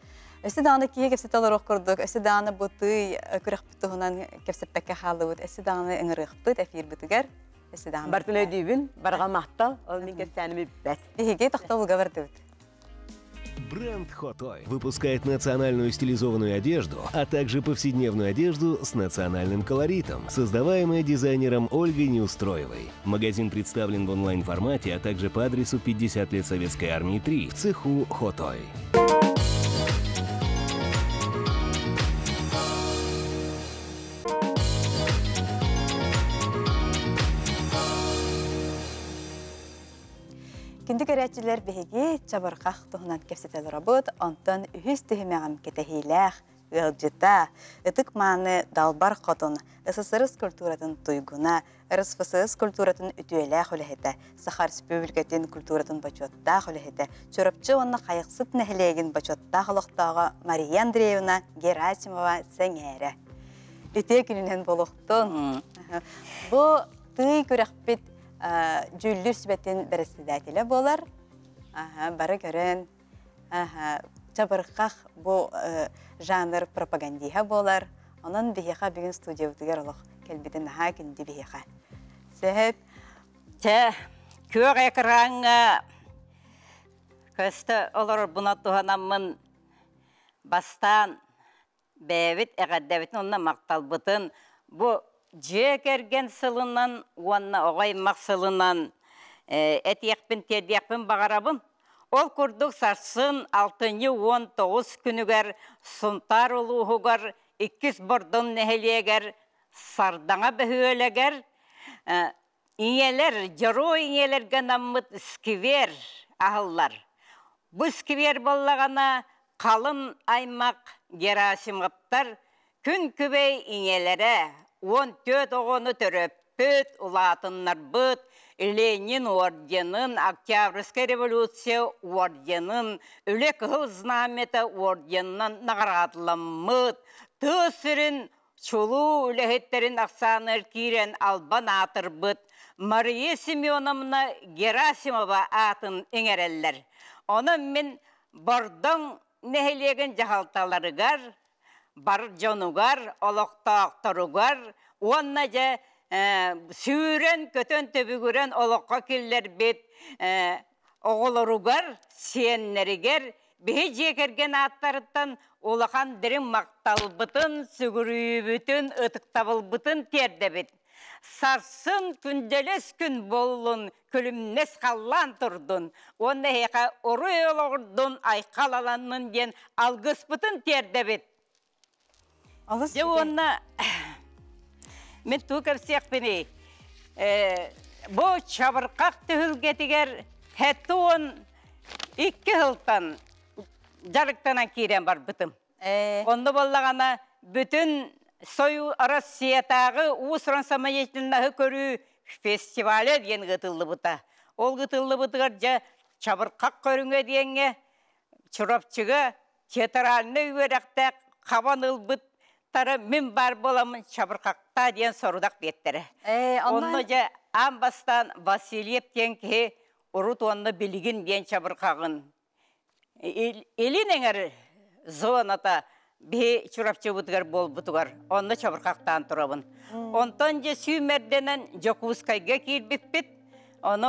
Өсі дағаны кие кепсеталар оқырдық, өсі дағаны бұты э, күріқ бұтығынан кепсетпәкке қалуыд, өсі дағаны ыңырық бұт, әфир бұтығар. Өсі дағаны. Бартылай дейбін, барға мақтал, ол мен кептәнімі бәт. Егеге тоқтау бұлға барды бұт. Бренд Хотой выпускает национальную стилизованную одежду, а также повседневную одежду с национальным колоритом, создаваемая дизайнером Ольгой Неустроевой. Магазин представлен в онлайн-формате, а также по адресу 50 лет Советской Армии 3 в цеху Хотой. Күнді көрәтчілер бігі чабырқақ тұғынан кепсетел робот, онтон үйіз түхіме ғам кетехейләқ, ғылжыта, маңы далбар қотын, СССРС культуратын тұйгуна, РСФСС культуратын үтіелі құліхеті, Сахар Республикатын культуратын бачуатта құліхеті, чөріпчі оны қайықсыт нәхілеген бачуатта құлықтағы Мария Андреевна Герасимова сәңәрі. Үте күнінен болуқтың. Бұ тұй бит жүллүр сүбәтен председателе болар. бары көрін жабырқақ бұл э, жанр пропагандиха болар. Оның бихеха бүгін студия бүтігер олық келбеден аға күнді бихеха. Сәхіп, тә, көк экранға көсті олар бұна туғанамын бастан бәвіт әғәддәвітін онына мақталбытын бұл жекерген сылынан, уанна оғаймақ сылынан, э, әтекпін, тедекпін бағарабын. Ол күрдік сарсын алтыны он тоғыз күнігер, сұнтар ұлуғығар, иккіз бұрдың нәхелегер, сардаңа бөхөлегер, э, иңелер, жару иңелерге наммыт скивер ағыллар. Бұ боллағана қалын аймақ Герасимовтар күн күбей иңелері он төт оғоны пөт ұлатыннар бұт, Ленин орденын, Октябрьская революция орденын, үлек кыл знаметі орденынан мұт. Түсірін, чулу үлехеттерін ақсаны үлкейрен албан атыр бұт. Мария Семеновна Герасимова атын еңереллер. Оны мен бордың нәйлеген жағалталарығар, бар жонугар, олоқтақтаругар, онна же э, сүйрен көтөн төбүгүрен олокко келлер бет э, оголоругар, сиеннерігер, бе жекерген аттарыттан улахан дірін мақталбытын, сүгірүйбітін, ытыктабылбытын тиердебит Сарсын күнделес күн болын, күлімнес қаллан тұрдын. Онда еқа ұры елоғырдын, айқалаланын ден, алғыс бұтын Же онна мен тукер Э Бо чабыркак түлге хэтти он икки хылтан жарыктан кирен бар бытым. Э. Онны боллагана бүтүн сою Россиятагы у самоятельнаһы көрүү фестивале деген гытылды бута. Ол гытылды бытыгар жа чабыркак көрүнгө дегенге чурапчыга театральный үйөрөктөк хабан ылбыт Тара мен бар боламын чабыркакта деген сорудак беттері э, онны же амбастан васильев теңки урут білігін билигин диен чабыркагын элин эңер зоната бе бол болбутугар онно чабырқақтан турабын онтон же сүймерденен жокубускайга кирбиппит оны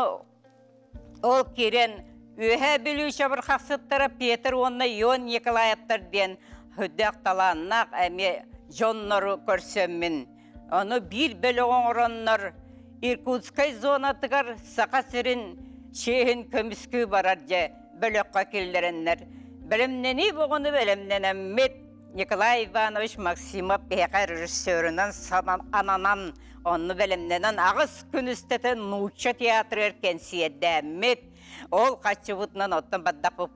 ол кирен үһә билүү чабыркаксыттара петр онны ион николаевтар диен хүддак таланнак әме жоннору Оны ону бир бөлө оңороннор Иркутскай зонатыгар сақа сүрін шейін көмүскү барар же бөлөккө Білімнені бұғыны білімнен әммет, Николай Иванович Максима Пехар режиссерынан санан ананан онны белемненен агыс күністеті нуча театр сиеді әммет. ол качыбытынан оттан баддапып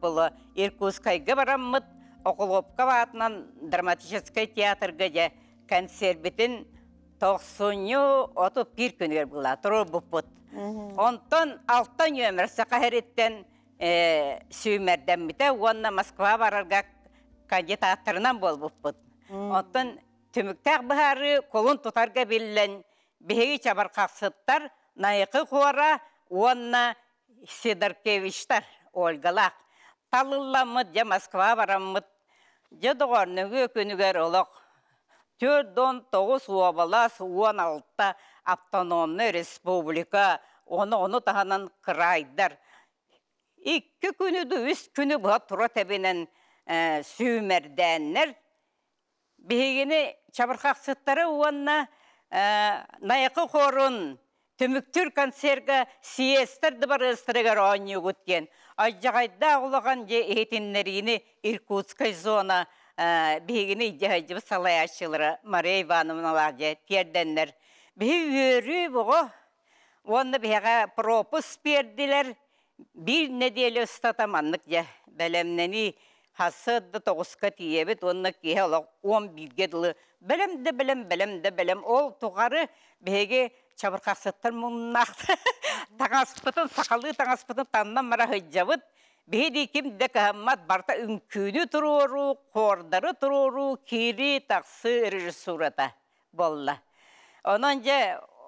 Окулопка ватынан драматический театр геде концерт битин тоқсуню отып бір күнігер бұла, тұру бұппыт. Онтон алттан өмірсі қағыреттен э, сүймерден біте, онна Москва барарға кандидаттарынан бол бұппыт. Онтон түміктәк бұхары қолын тұтарға білілен, бігей чабар қақсыттар, найықы қуара, онна Сидоркевичтар, Ольгалақ. Талылламыд, де Москва бараммыд, Жедоғар нөге көнігер ұлық, 4-9 ұабалас, 16-та автономны республика, оны-оны тағанан қырайдар. Икі күніді үст күні бұға тұра тәбінен ә, сүймерденнер. Бігіні чабырқақ сұттары оғанна ә, наяқы қорын түміктүр консерға сиестерді бар ұстырығар оңы үгіткен. Айжағайда ұлыған же етінлеріні Иркутскай зона э, бігіні жайдыбы салай ашылыры Мария Ивановналар же Бігі өрі бұғы, оны бігі пропус берділер, бір nedelе ұстатаманлық же бәлемнені хасыдды тоғысқа тиебет, оны кейі олық 11 кеділі. Бәлемді бәлем, бәлемді бәлем, ол тұғары бігі чабыркасыттар муннахты таңаспытын сақалы таңаспытын таңнан мара хыджабыт Бейді кем дәкәммат барта үнкүні тұрору, қордары тұрору, кири тақсы режиссурата болла. Онан же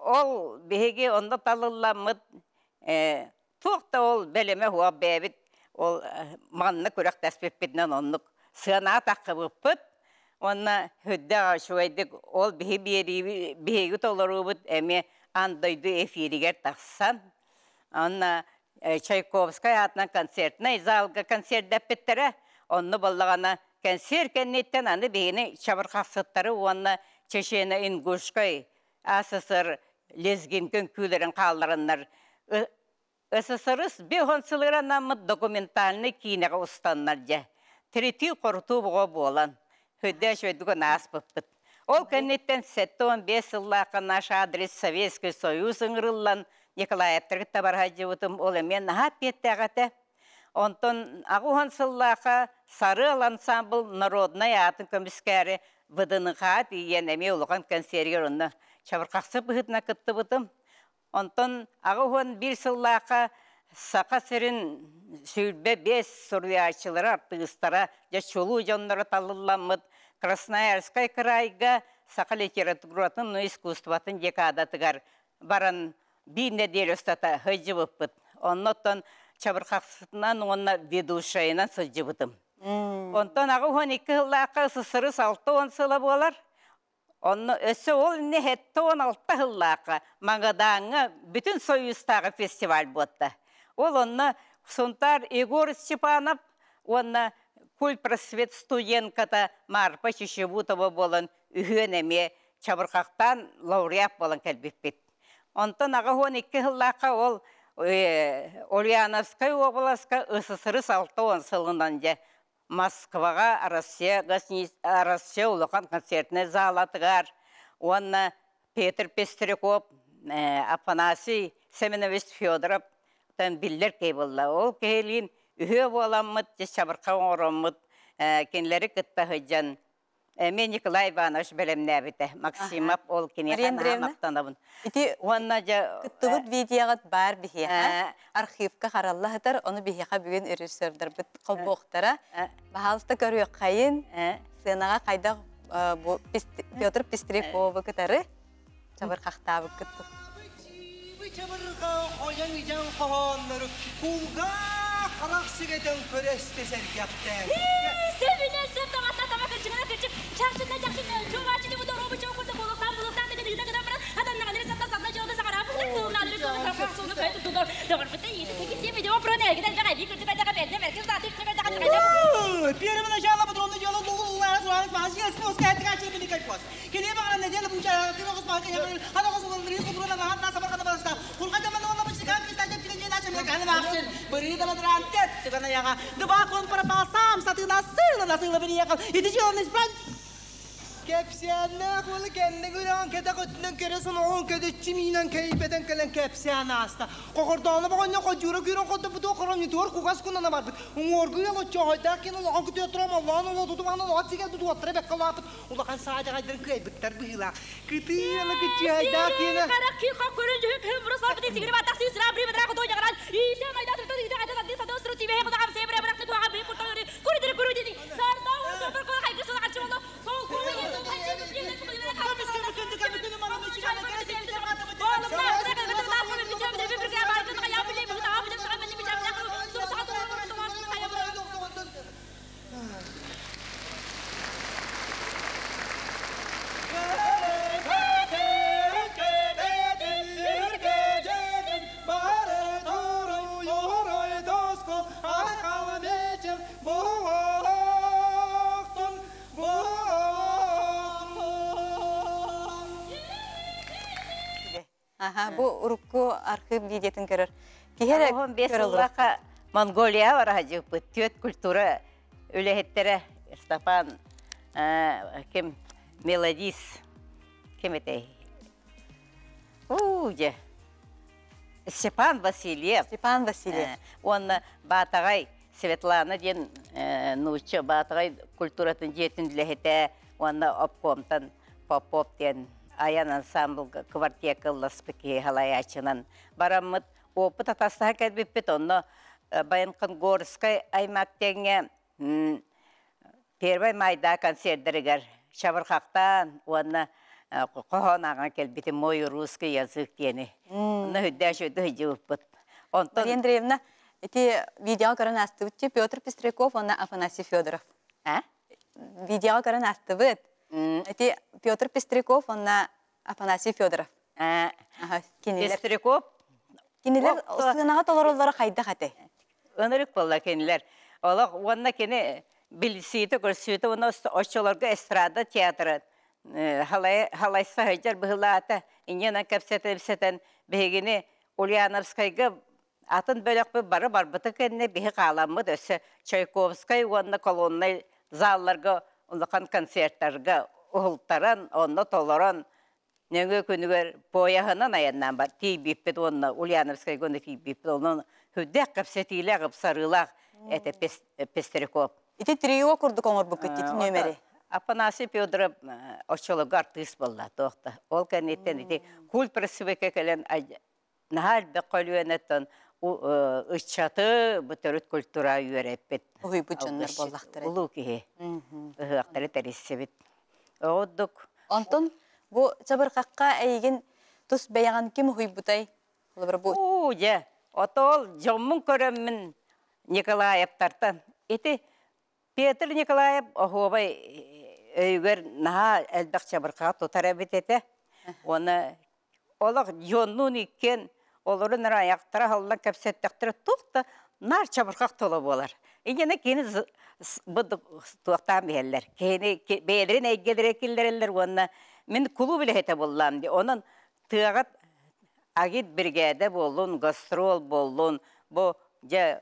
ол бейге онда талылламыд, э, тоқта ол бәлеме хуа бәбіт, ол э, манны көрек тәспеппетнен оннық сына тақы бұппыт, онна хүдді ашуайдық, ол бейге бейге толару бұд, әме андайды эфириге тақсан. Онна э, Чайковская атынан концертный залга концерт дәппеттері, онны болдағана концерт кәннеттен аны бейіні чабырқақсыттары онна Чешені Ингушкай, СССР лезгинкен күйлерін қалдырыннар. Э, СССР бе документальный кинеға ұстаннар же. Тіріті құрту бұға болан. Хөддәш Ол кәнеттен сәтті 15 ыллақы наш адрес Советский Союз ыңырыллан Николай Аптырғы табарға жевутым ол әмен ағаты. Онтон хан сыллақы сары ансамбл народной атын көміскәрі выдыныға дейен әме олған консергер чабырқақсы бұғытына күтті бұтым. Онтон хан бір сыллақы сақа сірін сүйілбе бес артығыстара жа жонлары Красноярскай крайга сақа литературатын, но искусстватын декада тыгар баран бир неделю стата хыжыбыппыт. Оннотон чабырқақсытынан онна ведушайынан сыжыбытым. Онтон ағы он екі хыллақы сысыры салты он сыла болар. Онны өсі ол не хетті он алты хыллақы. Маңғадаңы бүтін союзтағы фестиваль ботты. Ол онны Сунтар Егор Степанов, онны Куль просвет студентката марпа чечебутова болын үһүенеме чабырқақтан лауреат болон келбиппит онтон ага он икки ол э, Ульяновская областка СССР салты он сылынан же Москваға Россия Россия улахан концертіне залатығар. Онна Петр Пестряков, э, Афанасий Семенович Федоров, тен биллер кей болла. Ол кейлин үһө буоламмыт чабырка оңороммыт э, кенлери кыттахыджан э, мен николай иванович белемнәбите максимов ол кинемактанабын ити уанна жа э, тугут видеогат бар бихиха архивка хараллахтар оны бихиха бүгін режиссердер бит колбоктара баалты көрү кайын сценага кайда петр пестрякова кытары чабыркактабы кыттык чабырка халаақсигэдэн көрөстэсэр гэптэн. Сэминэ сэтэ мата тамака чигэнэ кэчэ. Чарчэнэ чарчэнэ чумачы дэ будо робы чоку дэ боло там боло там дэ дэ дэ бра. Адан на гадрэ сэтэ сатна чода сагара бу. Ту на дэ ту на фасу на кайту ту дор. Дор фэтэ иди кэ кэ ми дэ опронэ гэдэ дэ гади кэ дэ дэ гадэ мэр кэ сатик кэ дэ гадэ. Первым начало подробно дело лулулар суан спасибо спускай трачи били кэ кос. Келе багра неделя буча ты рогос палка я. Хадогос вон рис кубруна на хат на сабар кадабаста. Кулка Сталин, бридова трантет, ты гоняга, два кон пропал сам, сатина сыла, на сыла приехал, и ты чего не спрашиваешь? Kepsiyenler kolu kendi göre ankete kötünden keresin o ankete çimiyle keyfeden gelen kepsiyen hasta. Kokordağına bakın ya kocura güren kodda bu da okuram yutuvar kukas kundan vardı. Onu orgu yala çahaydakken ola ankete yatıram Allah'ın ola tutu bana ola atsigen tutu attıra bekka lapıt. Ola kan sadece kaydırın kaybıklar bu yıla. Kıtı yala kıtı çahaydakken. Karak ki kak görünce hüp hüp burası lapıt eksik gibi batak sıyı sıra biri bedra kadoğu yakaran. İyisi anayda tutu yıda ayda tatlı sadı ısırı tivi hem oda hamseye bire bıraktı tuha bire kurtarıyor. Kuri diri kuri diri. Sarı бу урукку архив Монголия бар культура э, кем мелодис Степан Васильев. Степан Васильев. Э, он батагай Светлана ден нучы батыгай культуратын жетин на онна обкомтан попоп ден аян ансамбл квартет кылласпыки халаячынан бараммыт опыт атастаха кәдбеппет онно баянкын горскай аймак теңе первый майда концерттергер шабырхактан онна кохонага келбити мой русский язык дени. Ну, дэшу дэжу пут. Антон Андреевна, Эти видео көрін астыбытте Петр Пестряков, она Афанасий Федоров. А? Видео көрін астыбыт. Эти Петр Пестряков, она Афанасий Федоров. А? Пестряков? Кенелер ұстынаға толырылары қайда қате? Өнірік болла кенелер. Олақ, онына кені білісейді, көрсейді, оны ұшчыларға эстрада театры. Э, Халайса хайдар бұғылаты, инен кәпсетен бігіні Ульяновскайға атын бөлөкпү бары барбыты кэнне биһи кааламмыт өсө чайковская уонна колонной залларга улахан концерттарга ултаран онно толорон нөңө күнүгөр пояхынан аяннан бар тийбиппит онно ульяновская гонна тийбиппит онно хүддек капсетиле капсарылак это пестереков ити трио курдук оңорбук кеттити э, нөмери Апанаси Пёдров э, очолог артист болды, тохта. Ол кәнеттен ити культура сыбеке келен нахал бе колюенеттен ычаты бөтөрөт культура үйөреппет. Уй бүджөннөр боллактыр. Улу кихи. Ыхактары тәрисебит. Оддук. Антон, бу чабыр хакка әйген тус бәяган ким уй бутай? Лабыр бу. Уу, я. Отол жоммун көрөммүн Николаевтартан. Эти Петр Николаев охобай өйгөр наха әлбәк чабырка тотар әбетете. Оны олақ жоннун иккен оларын аяқтара халла кәпсеттіктір тұқты, нар чабырқақ толы болар. Егені кені бұды туақтан бейелер. Кені бейелерін әйгелер әкелдерелер онына. Мен күлу біле әйті болам. Оның тұяғат агит біргәді болуын, гастрол болуын, бұ, жа,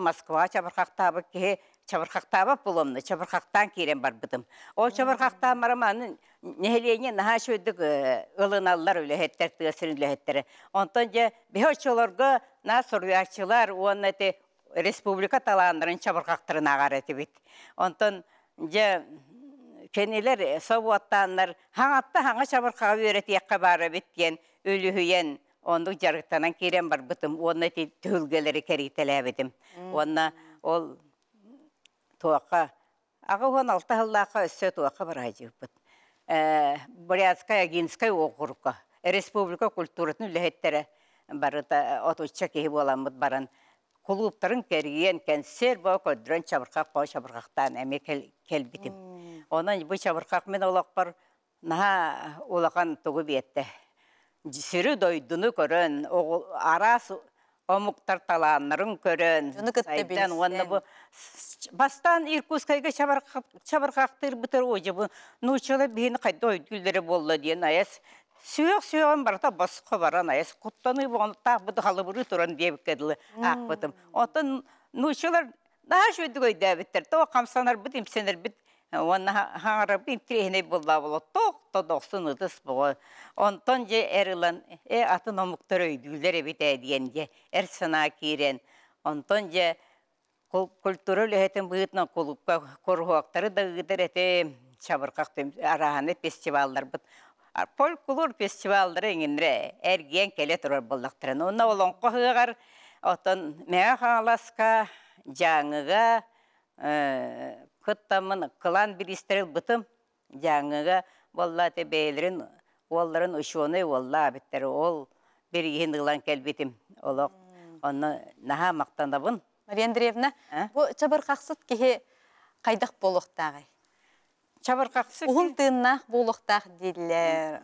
Москва чабырқақтабы кеге чабырхактаба буломны, чабырхактан керен бұдым. Ол чабырхакта мараманын нехелене нахаш өдүк э, ылыналлар үлехеттер, тыгасырын үлехеттер. Онтон же бехочолорго на сұрғақшылар, оны те республика таландарын ағар агар бит. Онтан же кенелер совуаттанлар хаңатта хаңа өреті үйрөтүякка бары бит өлі үйен ондук жарыктанан керен барбытым. Уонна те төгүлгелери керителебидим. Уонна ол туаққа аға он алты халлақа өссе туаққа барайдыбыт ә, бурятская агинская округка республика культуратын үлэхеттере барыта отучча киһи буоламмыт баран клубтарын керген кенсер бо көдүрөн чабыркак бо чабыркактан эми келбитим Оның бу чабыркак мен олақ олокпар наха улакан тугу биетте сирі дойдуну көрөн арасы омуктар талааннарын көрін. сайдан оны бұл. бастан бұтыр ой бұтыр ойжы бұл. нучала ой кайда болды болду диен аяс сүйек сүйөгөн барта боско баран Құттаны куттаны тақ бұды буду халыбыры туран дебикедилы ак бытым отон нучалар Наш өдігі дәбіттер, то қамсанар бұд, емсенер бұд, Он хаңарып имтрехне булла була тох то дохсын ыдыс була. Онтон же эрылан э атын омуктар өйдүлдер эбите диен же эр кирен. Онтон же культура лехетен быытна кулукка корхуактары да ыдыр эте чабыркактым араханы фестивалдар бут. Пол кулур фестивалдары иңинре эрген келе турар буллактырын. Онна олон кохыгар отон мэ хааласка жаңыга кыттамын кылан бир истерил бытым жаңыга болла те бейлерин олларын ушуны болла биттер ол бир иһин ылан келбитим олок онно наха мактанабын Мария Андреевна, бу чабыркаксыт кихи кайдак болуктагы. Чабыркаксы Ун тыннах болуктак дилер.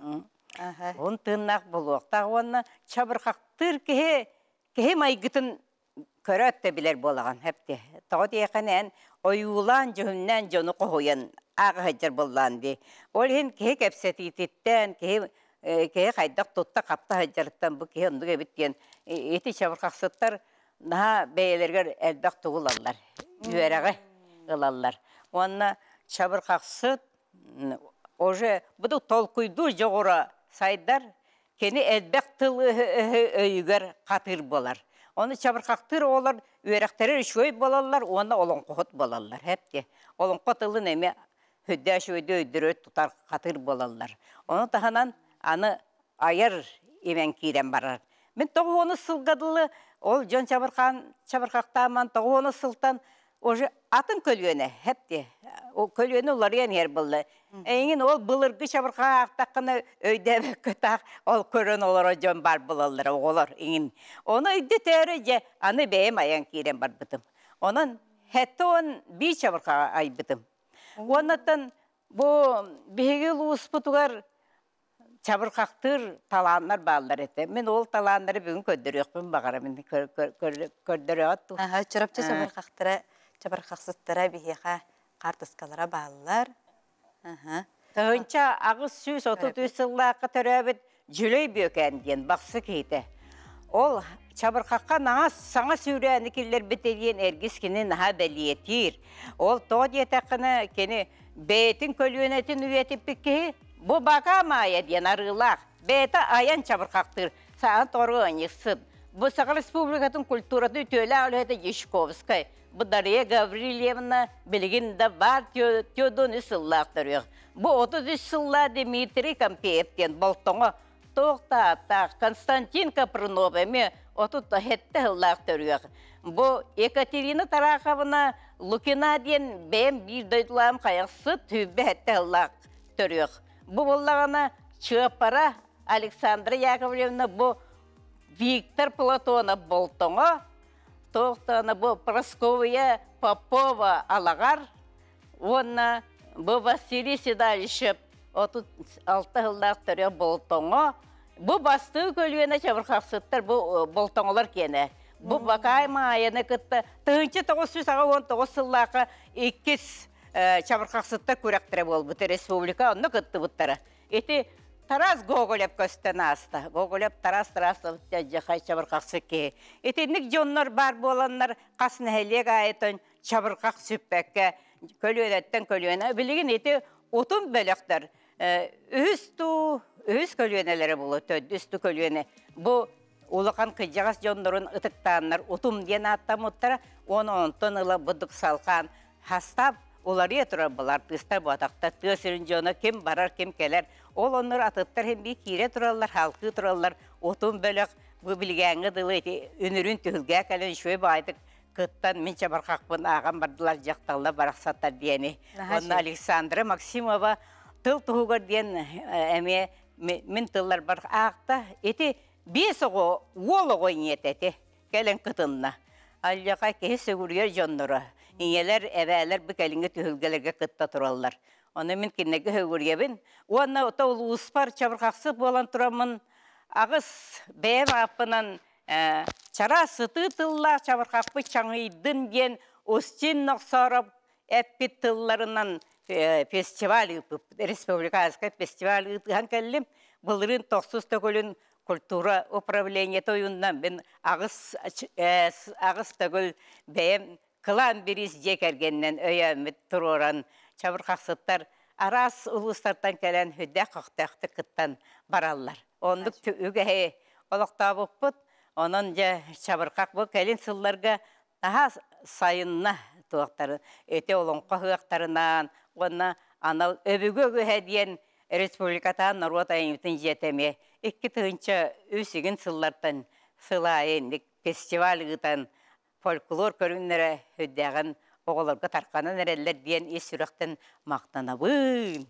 он тыннах болуктак онна чабыркактыр кихи кихи майгытын көрөттө билер болаган хепти тоот экенен оюулан жөһүннән жону құхуын ағы хаджар болған ди ол хин кеһи кепсетиититтен кеһи э, кеһи хайдак тутта капта хаджарыттан бу кеһи ондук Еті диен наға бәйелергер әлбәк бэйэлергер элбак тугулаллар үөрэгэ ылаллар уонна чабыркаксыт уже буду толкуйду жоғыра сайдар кені әлбәк тылы өйүгер қатыр болар Оны чабырқақтыр олар, өйрәқтері үшөй болалар, оны олон құхыт болалар. Әпте, олон қоғыт ұлын әме хүдді өйдір өт тұтар қатыр болалар. Оны тағынан аны айыр емен кейден барар. Мен тоғы оны сылғадылы, ол жон чабырқақтаман, тоғы оны сылтан, Уже атын көлөне, әпте Ол көлөне ларен ер булды. Эңин ол былыргы чабырка актакына өйдәбе кытак, ол көрөн олар жон бар булалар Олар эңин. Оны өйдө тәре же аны бәем аян кирен бар битим. Онан хәтте он би чабырка ай битим. Оннан бу бегил успутугар таланнар баалдар эте. Мен ол таланнары бүгүн көддөрөкпүн багара мен көрдөрөк. Ага, чурапчы чабыркактыра чабар бейеға биһеха қартыскалара бааллар. Тағынча ағыз сүйіс отут үсіллақы төрәбіт жүлей бөкен деген бақсы кейді. Ол чабырқаққа наңа саңа сүйрәні келер бітелген әргіз кені наға етер. Ол то диетақыны кені бәйтін көлуенетін үйетіп бікке, бұ баға мая деген арылақ. Бәйті аян чабырқақтыр, саған торғы оңексін. Бұл сағы республикатын культуратын төлі әлі әді Бұдария Гавриевна білгенді бар тёдон үсіллақтыр өң. Бұ 33 сылла Дмитрий Кампеевтен болтыңы тоқта Константинка Константин Капрыновыме әме отутта ұллақтыр Бұ Екатерина Тараховна Лукина ден бәм бір қаяқсы қайықсы түбі хетті ұллақ Бұ боллағана Чыпара Александра Яковлевна бұ Виктор платона болтыңы тоқтаны бұл Просковия Попова алағар, оны э, бұл Василий Седалишев 36 жылдар түрі болтыңы. бұл басты көлгені жабырқақсыттар бұл э, болтоңылар кені. Бұл бақайма айыны күтті, тұғыншы 919 жылдақы екіс жабырқақсыттар э, көректірі бол бұты республика, оны Еті Тарас Гоголев көстенаста. Гоголев Тарас Тарасов жахай чабырқақсы ке. Етеннік жоннор бар боланнар қасын әлег айтын чабырқақ сүппәкке көлөйнеттен көлөйне. Білігін еті отын бөліктір. Ә, үсту, үс көлөйнелері болу төд, үсту көлөйне. Бұ ұлықан күйжіғас жоннорын ұтықтанынар, ұтым ден аттам ұттыра, оны онтын ұлы бұдық салқан. Хастап, олар етіра бұлар, пыстар бұатақта, түсірін жоны кем барар, кем келер. Ол оннар атыптар хем би кире тұралар, халқы тұралар, отын бөлік, бу дылы еті, өнөрүн төгөлгә кәлін шөй байдық, Кыттан мен жабар хакпын ағам бардылар жакталла барақсаттар дейіне. Онна Александра Максимова тыл тугар э, әме әме, мен тұллар бар акта еті, бес оғы, ол ого ниетете келен қытынна. Аллака кесе гүргер жоннору. Иңелер, әбәлер бі кәліңі түхілгелерге қытта тұралар. Оны мен киннеге Оны Уанна ол ул бар, болан тұрамын Агыс бэм апынан ә, чара тылла чабыркакпы чаңыйдын ген остин тұлларынан эппит тылларынан ә, фестиваль республиканский фестиваль кәлім. Бұлырын Былырын культура управления тоюндан мен агыс ә, агыс төгөл кылан беризде кергеннен өйәмит туроран чабыркаксыттар арас ұлыстардан келен хүддә кыхтакты кыттан бараллар. Ондук үгәһе олоктабыппыт, оның жа чабырқақ бұл келин сылларга таһа сайынна туактары, эте олонка хуяктарынан, онна анал өбүгө көһә диен республиката народ жетеме. Икки тыынча үсігін сыллартан сылайын, фестиваль фольклор көрүннере хөддәгән оголорга тарқанын эреллер диен эс мақтана бұйын.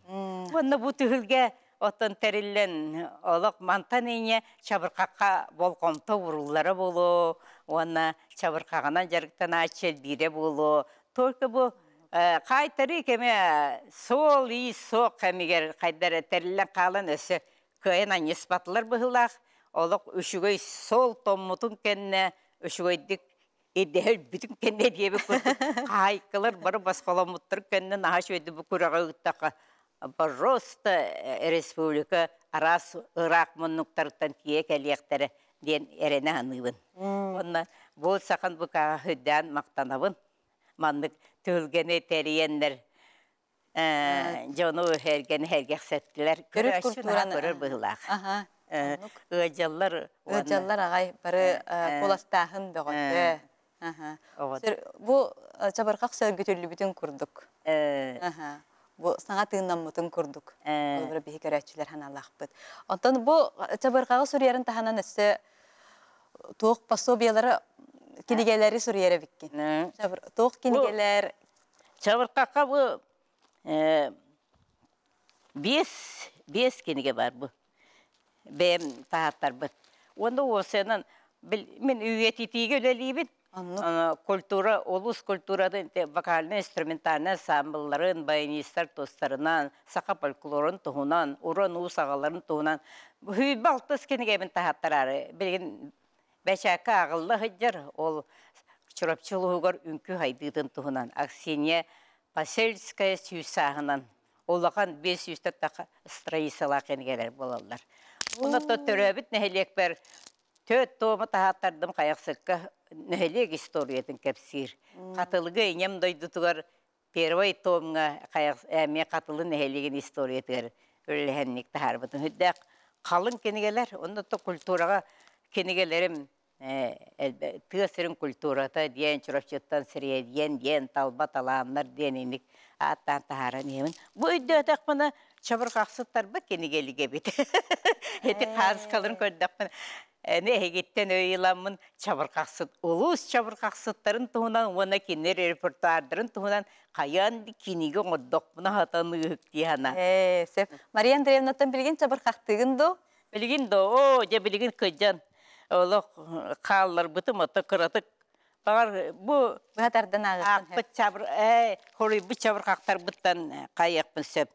Бұны бұ түгілге отын тәрілін олық мантан ийне чабырқаққа болгомто бұрылары болу, оны чабырқағынан жарықтан ачел бире болу. Только бұ қайтыры э, кеме сол и соқ кемигер қайдара тәрілін қалын өсі көйін анис батылар олық Олок сол томмутун кәніне үшігөйдік кедер бүтүн кенде диебе көрдүк кайкылар бар баскаламуттыр кеннен аш өйдү бу курагыттака пожалуйста э, республика арас Ирак муннуктардан тие келиектере ден эрене аныбын онна бул сахан бу кагыдан мактанабын мандык төлгене териендер э, жону херген хергек сеттилер көрөк культураны көрөр быгылак э, ыжаллар ыжаллар агай бары коластаахын Вот. Бу чабарқақ э, чабаркак сөргүтүрлү бүтүн курдук. Э. Бу саңа тыыннан мутун курдук. Э. Олар хана Аллах ханалахпыт. Онтан бу чабаркагы сүрьерин таханан өссө тоқ пособиялары кинигелери сүрьере биккен. Тоқ кинигелер чабаркакка бу бес бес киниге бар бу. Бем тахаттар бит. Онда осенен мен үйге титиге өлелейбит культура, олус культуратын вокальный инструментальный ансамбльларын, баянистар тостарынан, сақа фольклорын туһунан, уран у сағаларын туһунан. Хүйбі алтыс кенігемін тахаттарары. Білген бәшәкі ағылы хыджыр, ол чұрапчылығығыр үнкі хайдыдын туһунан. Аксения Пасельская сүйсағынан. Олаған 500-ті тақа строисалақ кенігелер болалар. Оны то түрөбіт төт тоғымы тахаттардым қаяқ нөхелек историятын кәпсир. Қатылығы енем дойды тұғар первой томға әме э, қатылы нөхелеген историятығар өліхәннік тахар бұтын. қалың қалын кенегелер, онда то культураға кенігелерім э, э, тыасырын культурата диен чурапчыттан сирия диен диен талба таламнар дененик аттан тахара немин бу үйдө атакмана чабыркаксыттар ба кенегелиге бит эти каарыз калырын көрдакмана Әне егеттен өйіламын чабырқақсыт, ұлыс чабырқақсыттарын тұғынан, оны кенер репертуардарын тұғынан, қаян кенеге ғоддық бұна хатаны үхікті ана. Ә, э, сөп. Мария Андреевнаттан білген чабырқақтығын до? Білген до, о, де білген көджан. Олы қалылар бұтым оты қыратық. Бағар бұ... Бұғатардан ағықтан. Ақпыт чабыр, ә, э, хорой бұ чабырқақтар бұттан қайықпын э, сөп.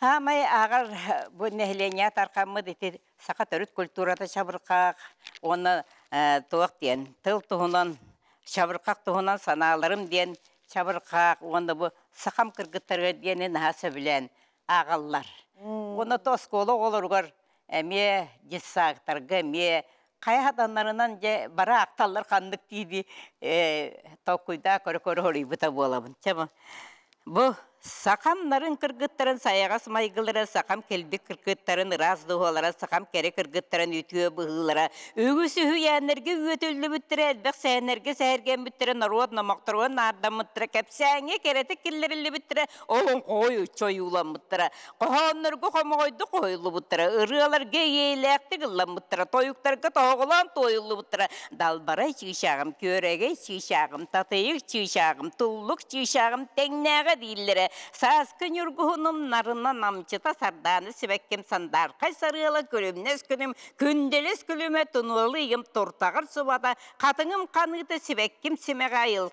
Амай э, ағар бөннәһилене тарқаммы дити сақа өрт культурада шабырқақ оны э, туақ ден, тыл туһунан шабырқақ туһунан саналарым ден шабырқақ, оны бұл сақам кыргыттарга дени нағасы білен ағаллар. Оны қолы скола әме ме диссагтарга ме қаяданнарынан же бара ақталлар қандық дейді тау э, токуйда көрі көрі орыйбыта болабын. Сақам нарын кыргыттарын саяғас майгылара, сақам келбек кыргыттарын раздығалар сақам кәрі кыргыттарын үтіе бұғылара. Өгісі үйәнерге өтілі бүттірі, әлбәқ сәйәнерге сәйірген бүттірі, народ, намақтыруын ардам мұттыры, кәпсәңе кереті келлерілі бүттірі, оғын қой үтчой улан мұттыры. Қоғанырғы қомағойды қойлы бұттыры, ұрығаларға ейләқті қылан бұттыры, тойықтарға тоғылан тойлы бұттыры. Далбара чишағым, көреге чишағым, татыйық чишағым, туллық чишағым, тәңнәғі дейілері. Саскын юргуһунум нарына намчыта сарданы сибәккем сандар. сарғылы көрөмнес күнім, күнделес күліме тұнуылы ем тұртағыр субада, қатыңым каныты сибәккем сімеға айыл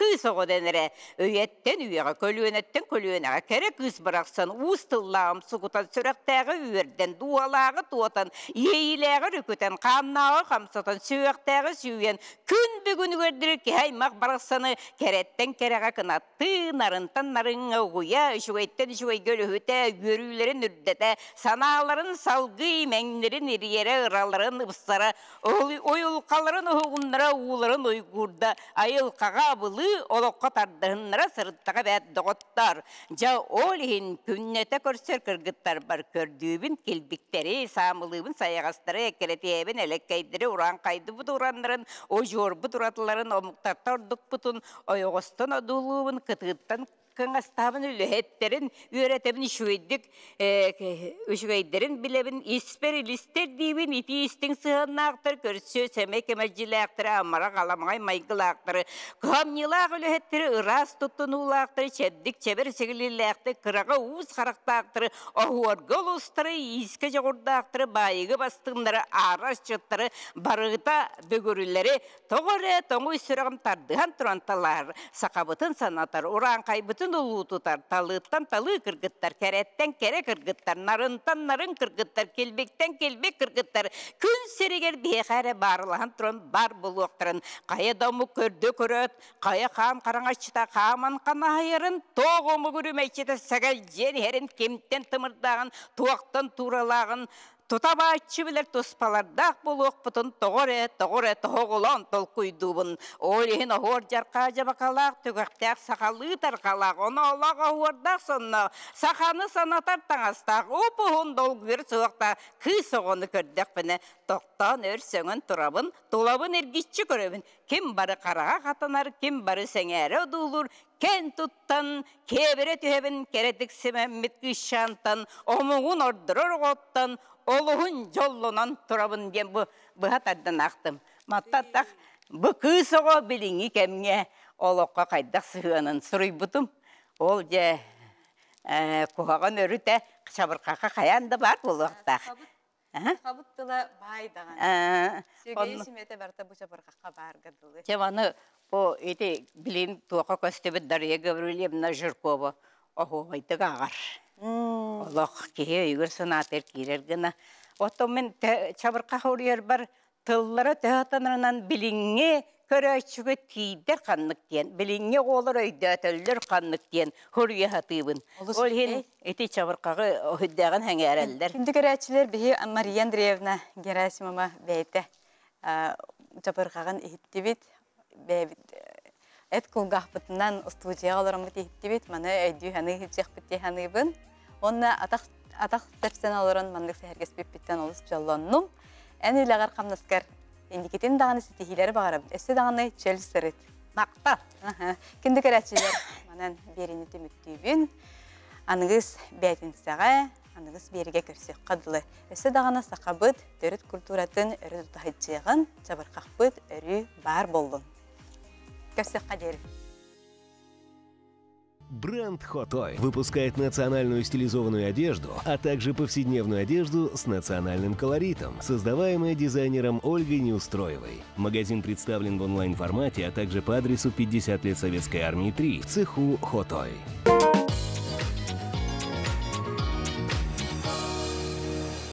кыыс оғоденере, өйеттен үйеға көлуенеттен көлуенеға кәрі үз барақсан, ұстыллағым сұғытан сөрақтағы үйерден, дуалағы туатан, ейләғы рүкітен, қаннағы қамсатан, сөйіқтағы сүйен, күн бүгін көрдірі кәймақ барақсаны кәреттен кәреға кынатты, нарынтан нарыңа ұғуя, үшігейттен үшігей көліхіте, үйерілерін үрдеті, саналарын салғы, мәңдерін ериері, ұраларын ұбыстары, ойылқаларын ұғынлары, ұғыларын ойғырда, айылқаға бұлы, олоққа тардыһыннара сырыттаға бәт Жау Жа олихин күннәті көрсер кыргыттар бар көрдүүбін келбіктері, самылыбын саяғастары, әкелетеебін әлеккейдері уран қайды бұд уранларын, ожор бұд уратыларын, омықтарта бұтын, кыңастабын үлөһеттерин үйрөтебин ишуйдик э, үшүгейдерин билебин испер листер диибин ити истиң сыһыннаактыр көрсө семе кемежжилаактыр амара каламагай майгылаактыр камнилаак үлөһеттери ырас туттунулаактыр чебдик чебер сегилилаакты кырага уус характаактыр охуорго улустары ииске жогурдаактыр баайыгы бастыгындары арас чыттары барыгыта бөгөрүлери тогоре тоңуй үсүрөгөм тардыган туранталар сакабытын санатар уран кайбыт Бөтін ұлу талыттан талы кіргіттар, кәрәттен кәрі кіргіттар, нарынтан нарын кіргіттар, келбектен келбек кіргіттар. Күн серегер бейхәрі барылған тұрын бар бұл оқтырын. Қая дамы көрді көрөт, қая қам қараңашчыта қаман қана айырын, тоғымы көрімәйшіті сәгәл жер херін кемттен тымырдаған, туақтан туралағын, Тута баатчы билер туспалардах болуох бутун тоғоре, тоғоре, тоғолон толкуйдубын. Олихин охор жарқа жабакалақ, түгақтяқ сақалы тарқалақ, оны олаға уардақ Саханы санатар таңастақ, опуғын долгвер суақта күй соғыны көрдек біне. Тоқтан өр сөңін тулабын ергітші көребін. Кем бары қараға қатанар, кем бары сәңәрі ұдулыр, кен туттан, кебіре түйебін, керетік семәммет күйшантан, омуғын ордырыр олуһун жоллонон турабын диэн бу быһа тардан ахтым маттаттах быкыы соҕо билиңи кемге олоққа қайдақ сыһыанын сұруйбутум ол же э, куһаҕан өрүтэ чабырқақа қаян да бар болуақтақ Хабыттыла байдаган. Сөйгейсимете барта бу чабаркакка баргадылы. Чеваны по эти билин туака көстөбөт дарья Гаврилевна Жиркова. Охо айтык агар. Олох кие үйгір сонатер кирер гына. Ото мен чабырқа хорыер бар тыллары тәһатанынан билинге көрәчүгө тийдер қанлық диен. Билинге олар өйдө төллөр қанлық диен. Хорыя хатыбын. Ол хин эти чабырқағы өйдөгөн хәңәрәлдер. Инде көрәчләр бихи Мария Андреевна Герасимова бәйте. Чабыркагын иһиттибит. Бәйбит Эт кулгах бытынан студияга аларым бит иһиттибит. Мана әйдү хәне хиҗәк Онна атақ атақ тәрсен алырын мандық сәргес беппеттен олыс жалуанным. Әні ләғар қамнаскар индикетен дағаны сетихилері бағарып. Әсі дағаны чәл сырыт. Мақта. Кінді кәрәтшілер манан беріні төміттейбін. Аныңыз бәтін сәға, аныңыз берге көрсе қадылы. Әсі дағаны бұд, төріт культуратын өрі тұтахыджиғын, жабырқақпыт, бар болдың. Көрсе қадерін. Бренд Хотой выпускает национальную стилизованную одежду, а также повседневную одежду с национальным колоритом, создаваемая дизайнером Ольгой Неустроевой. Магазин представлен в онлайн-формате, а также по адресу 50 лет Советской Армии 3 в цеху Хотой.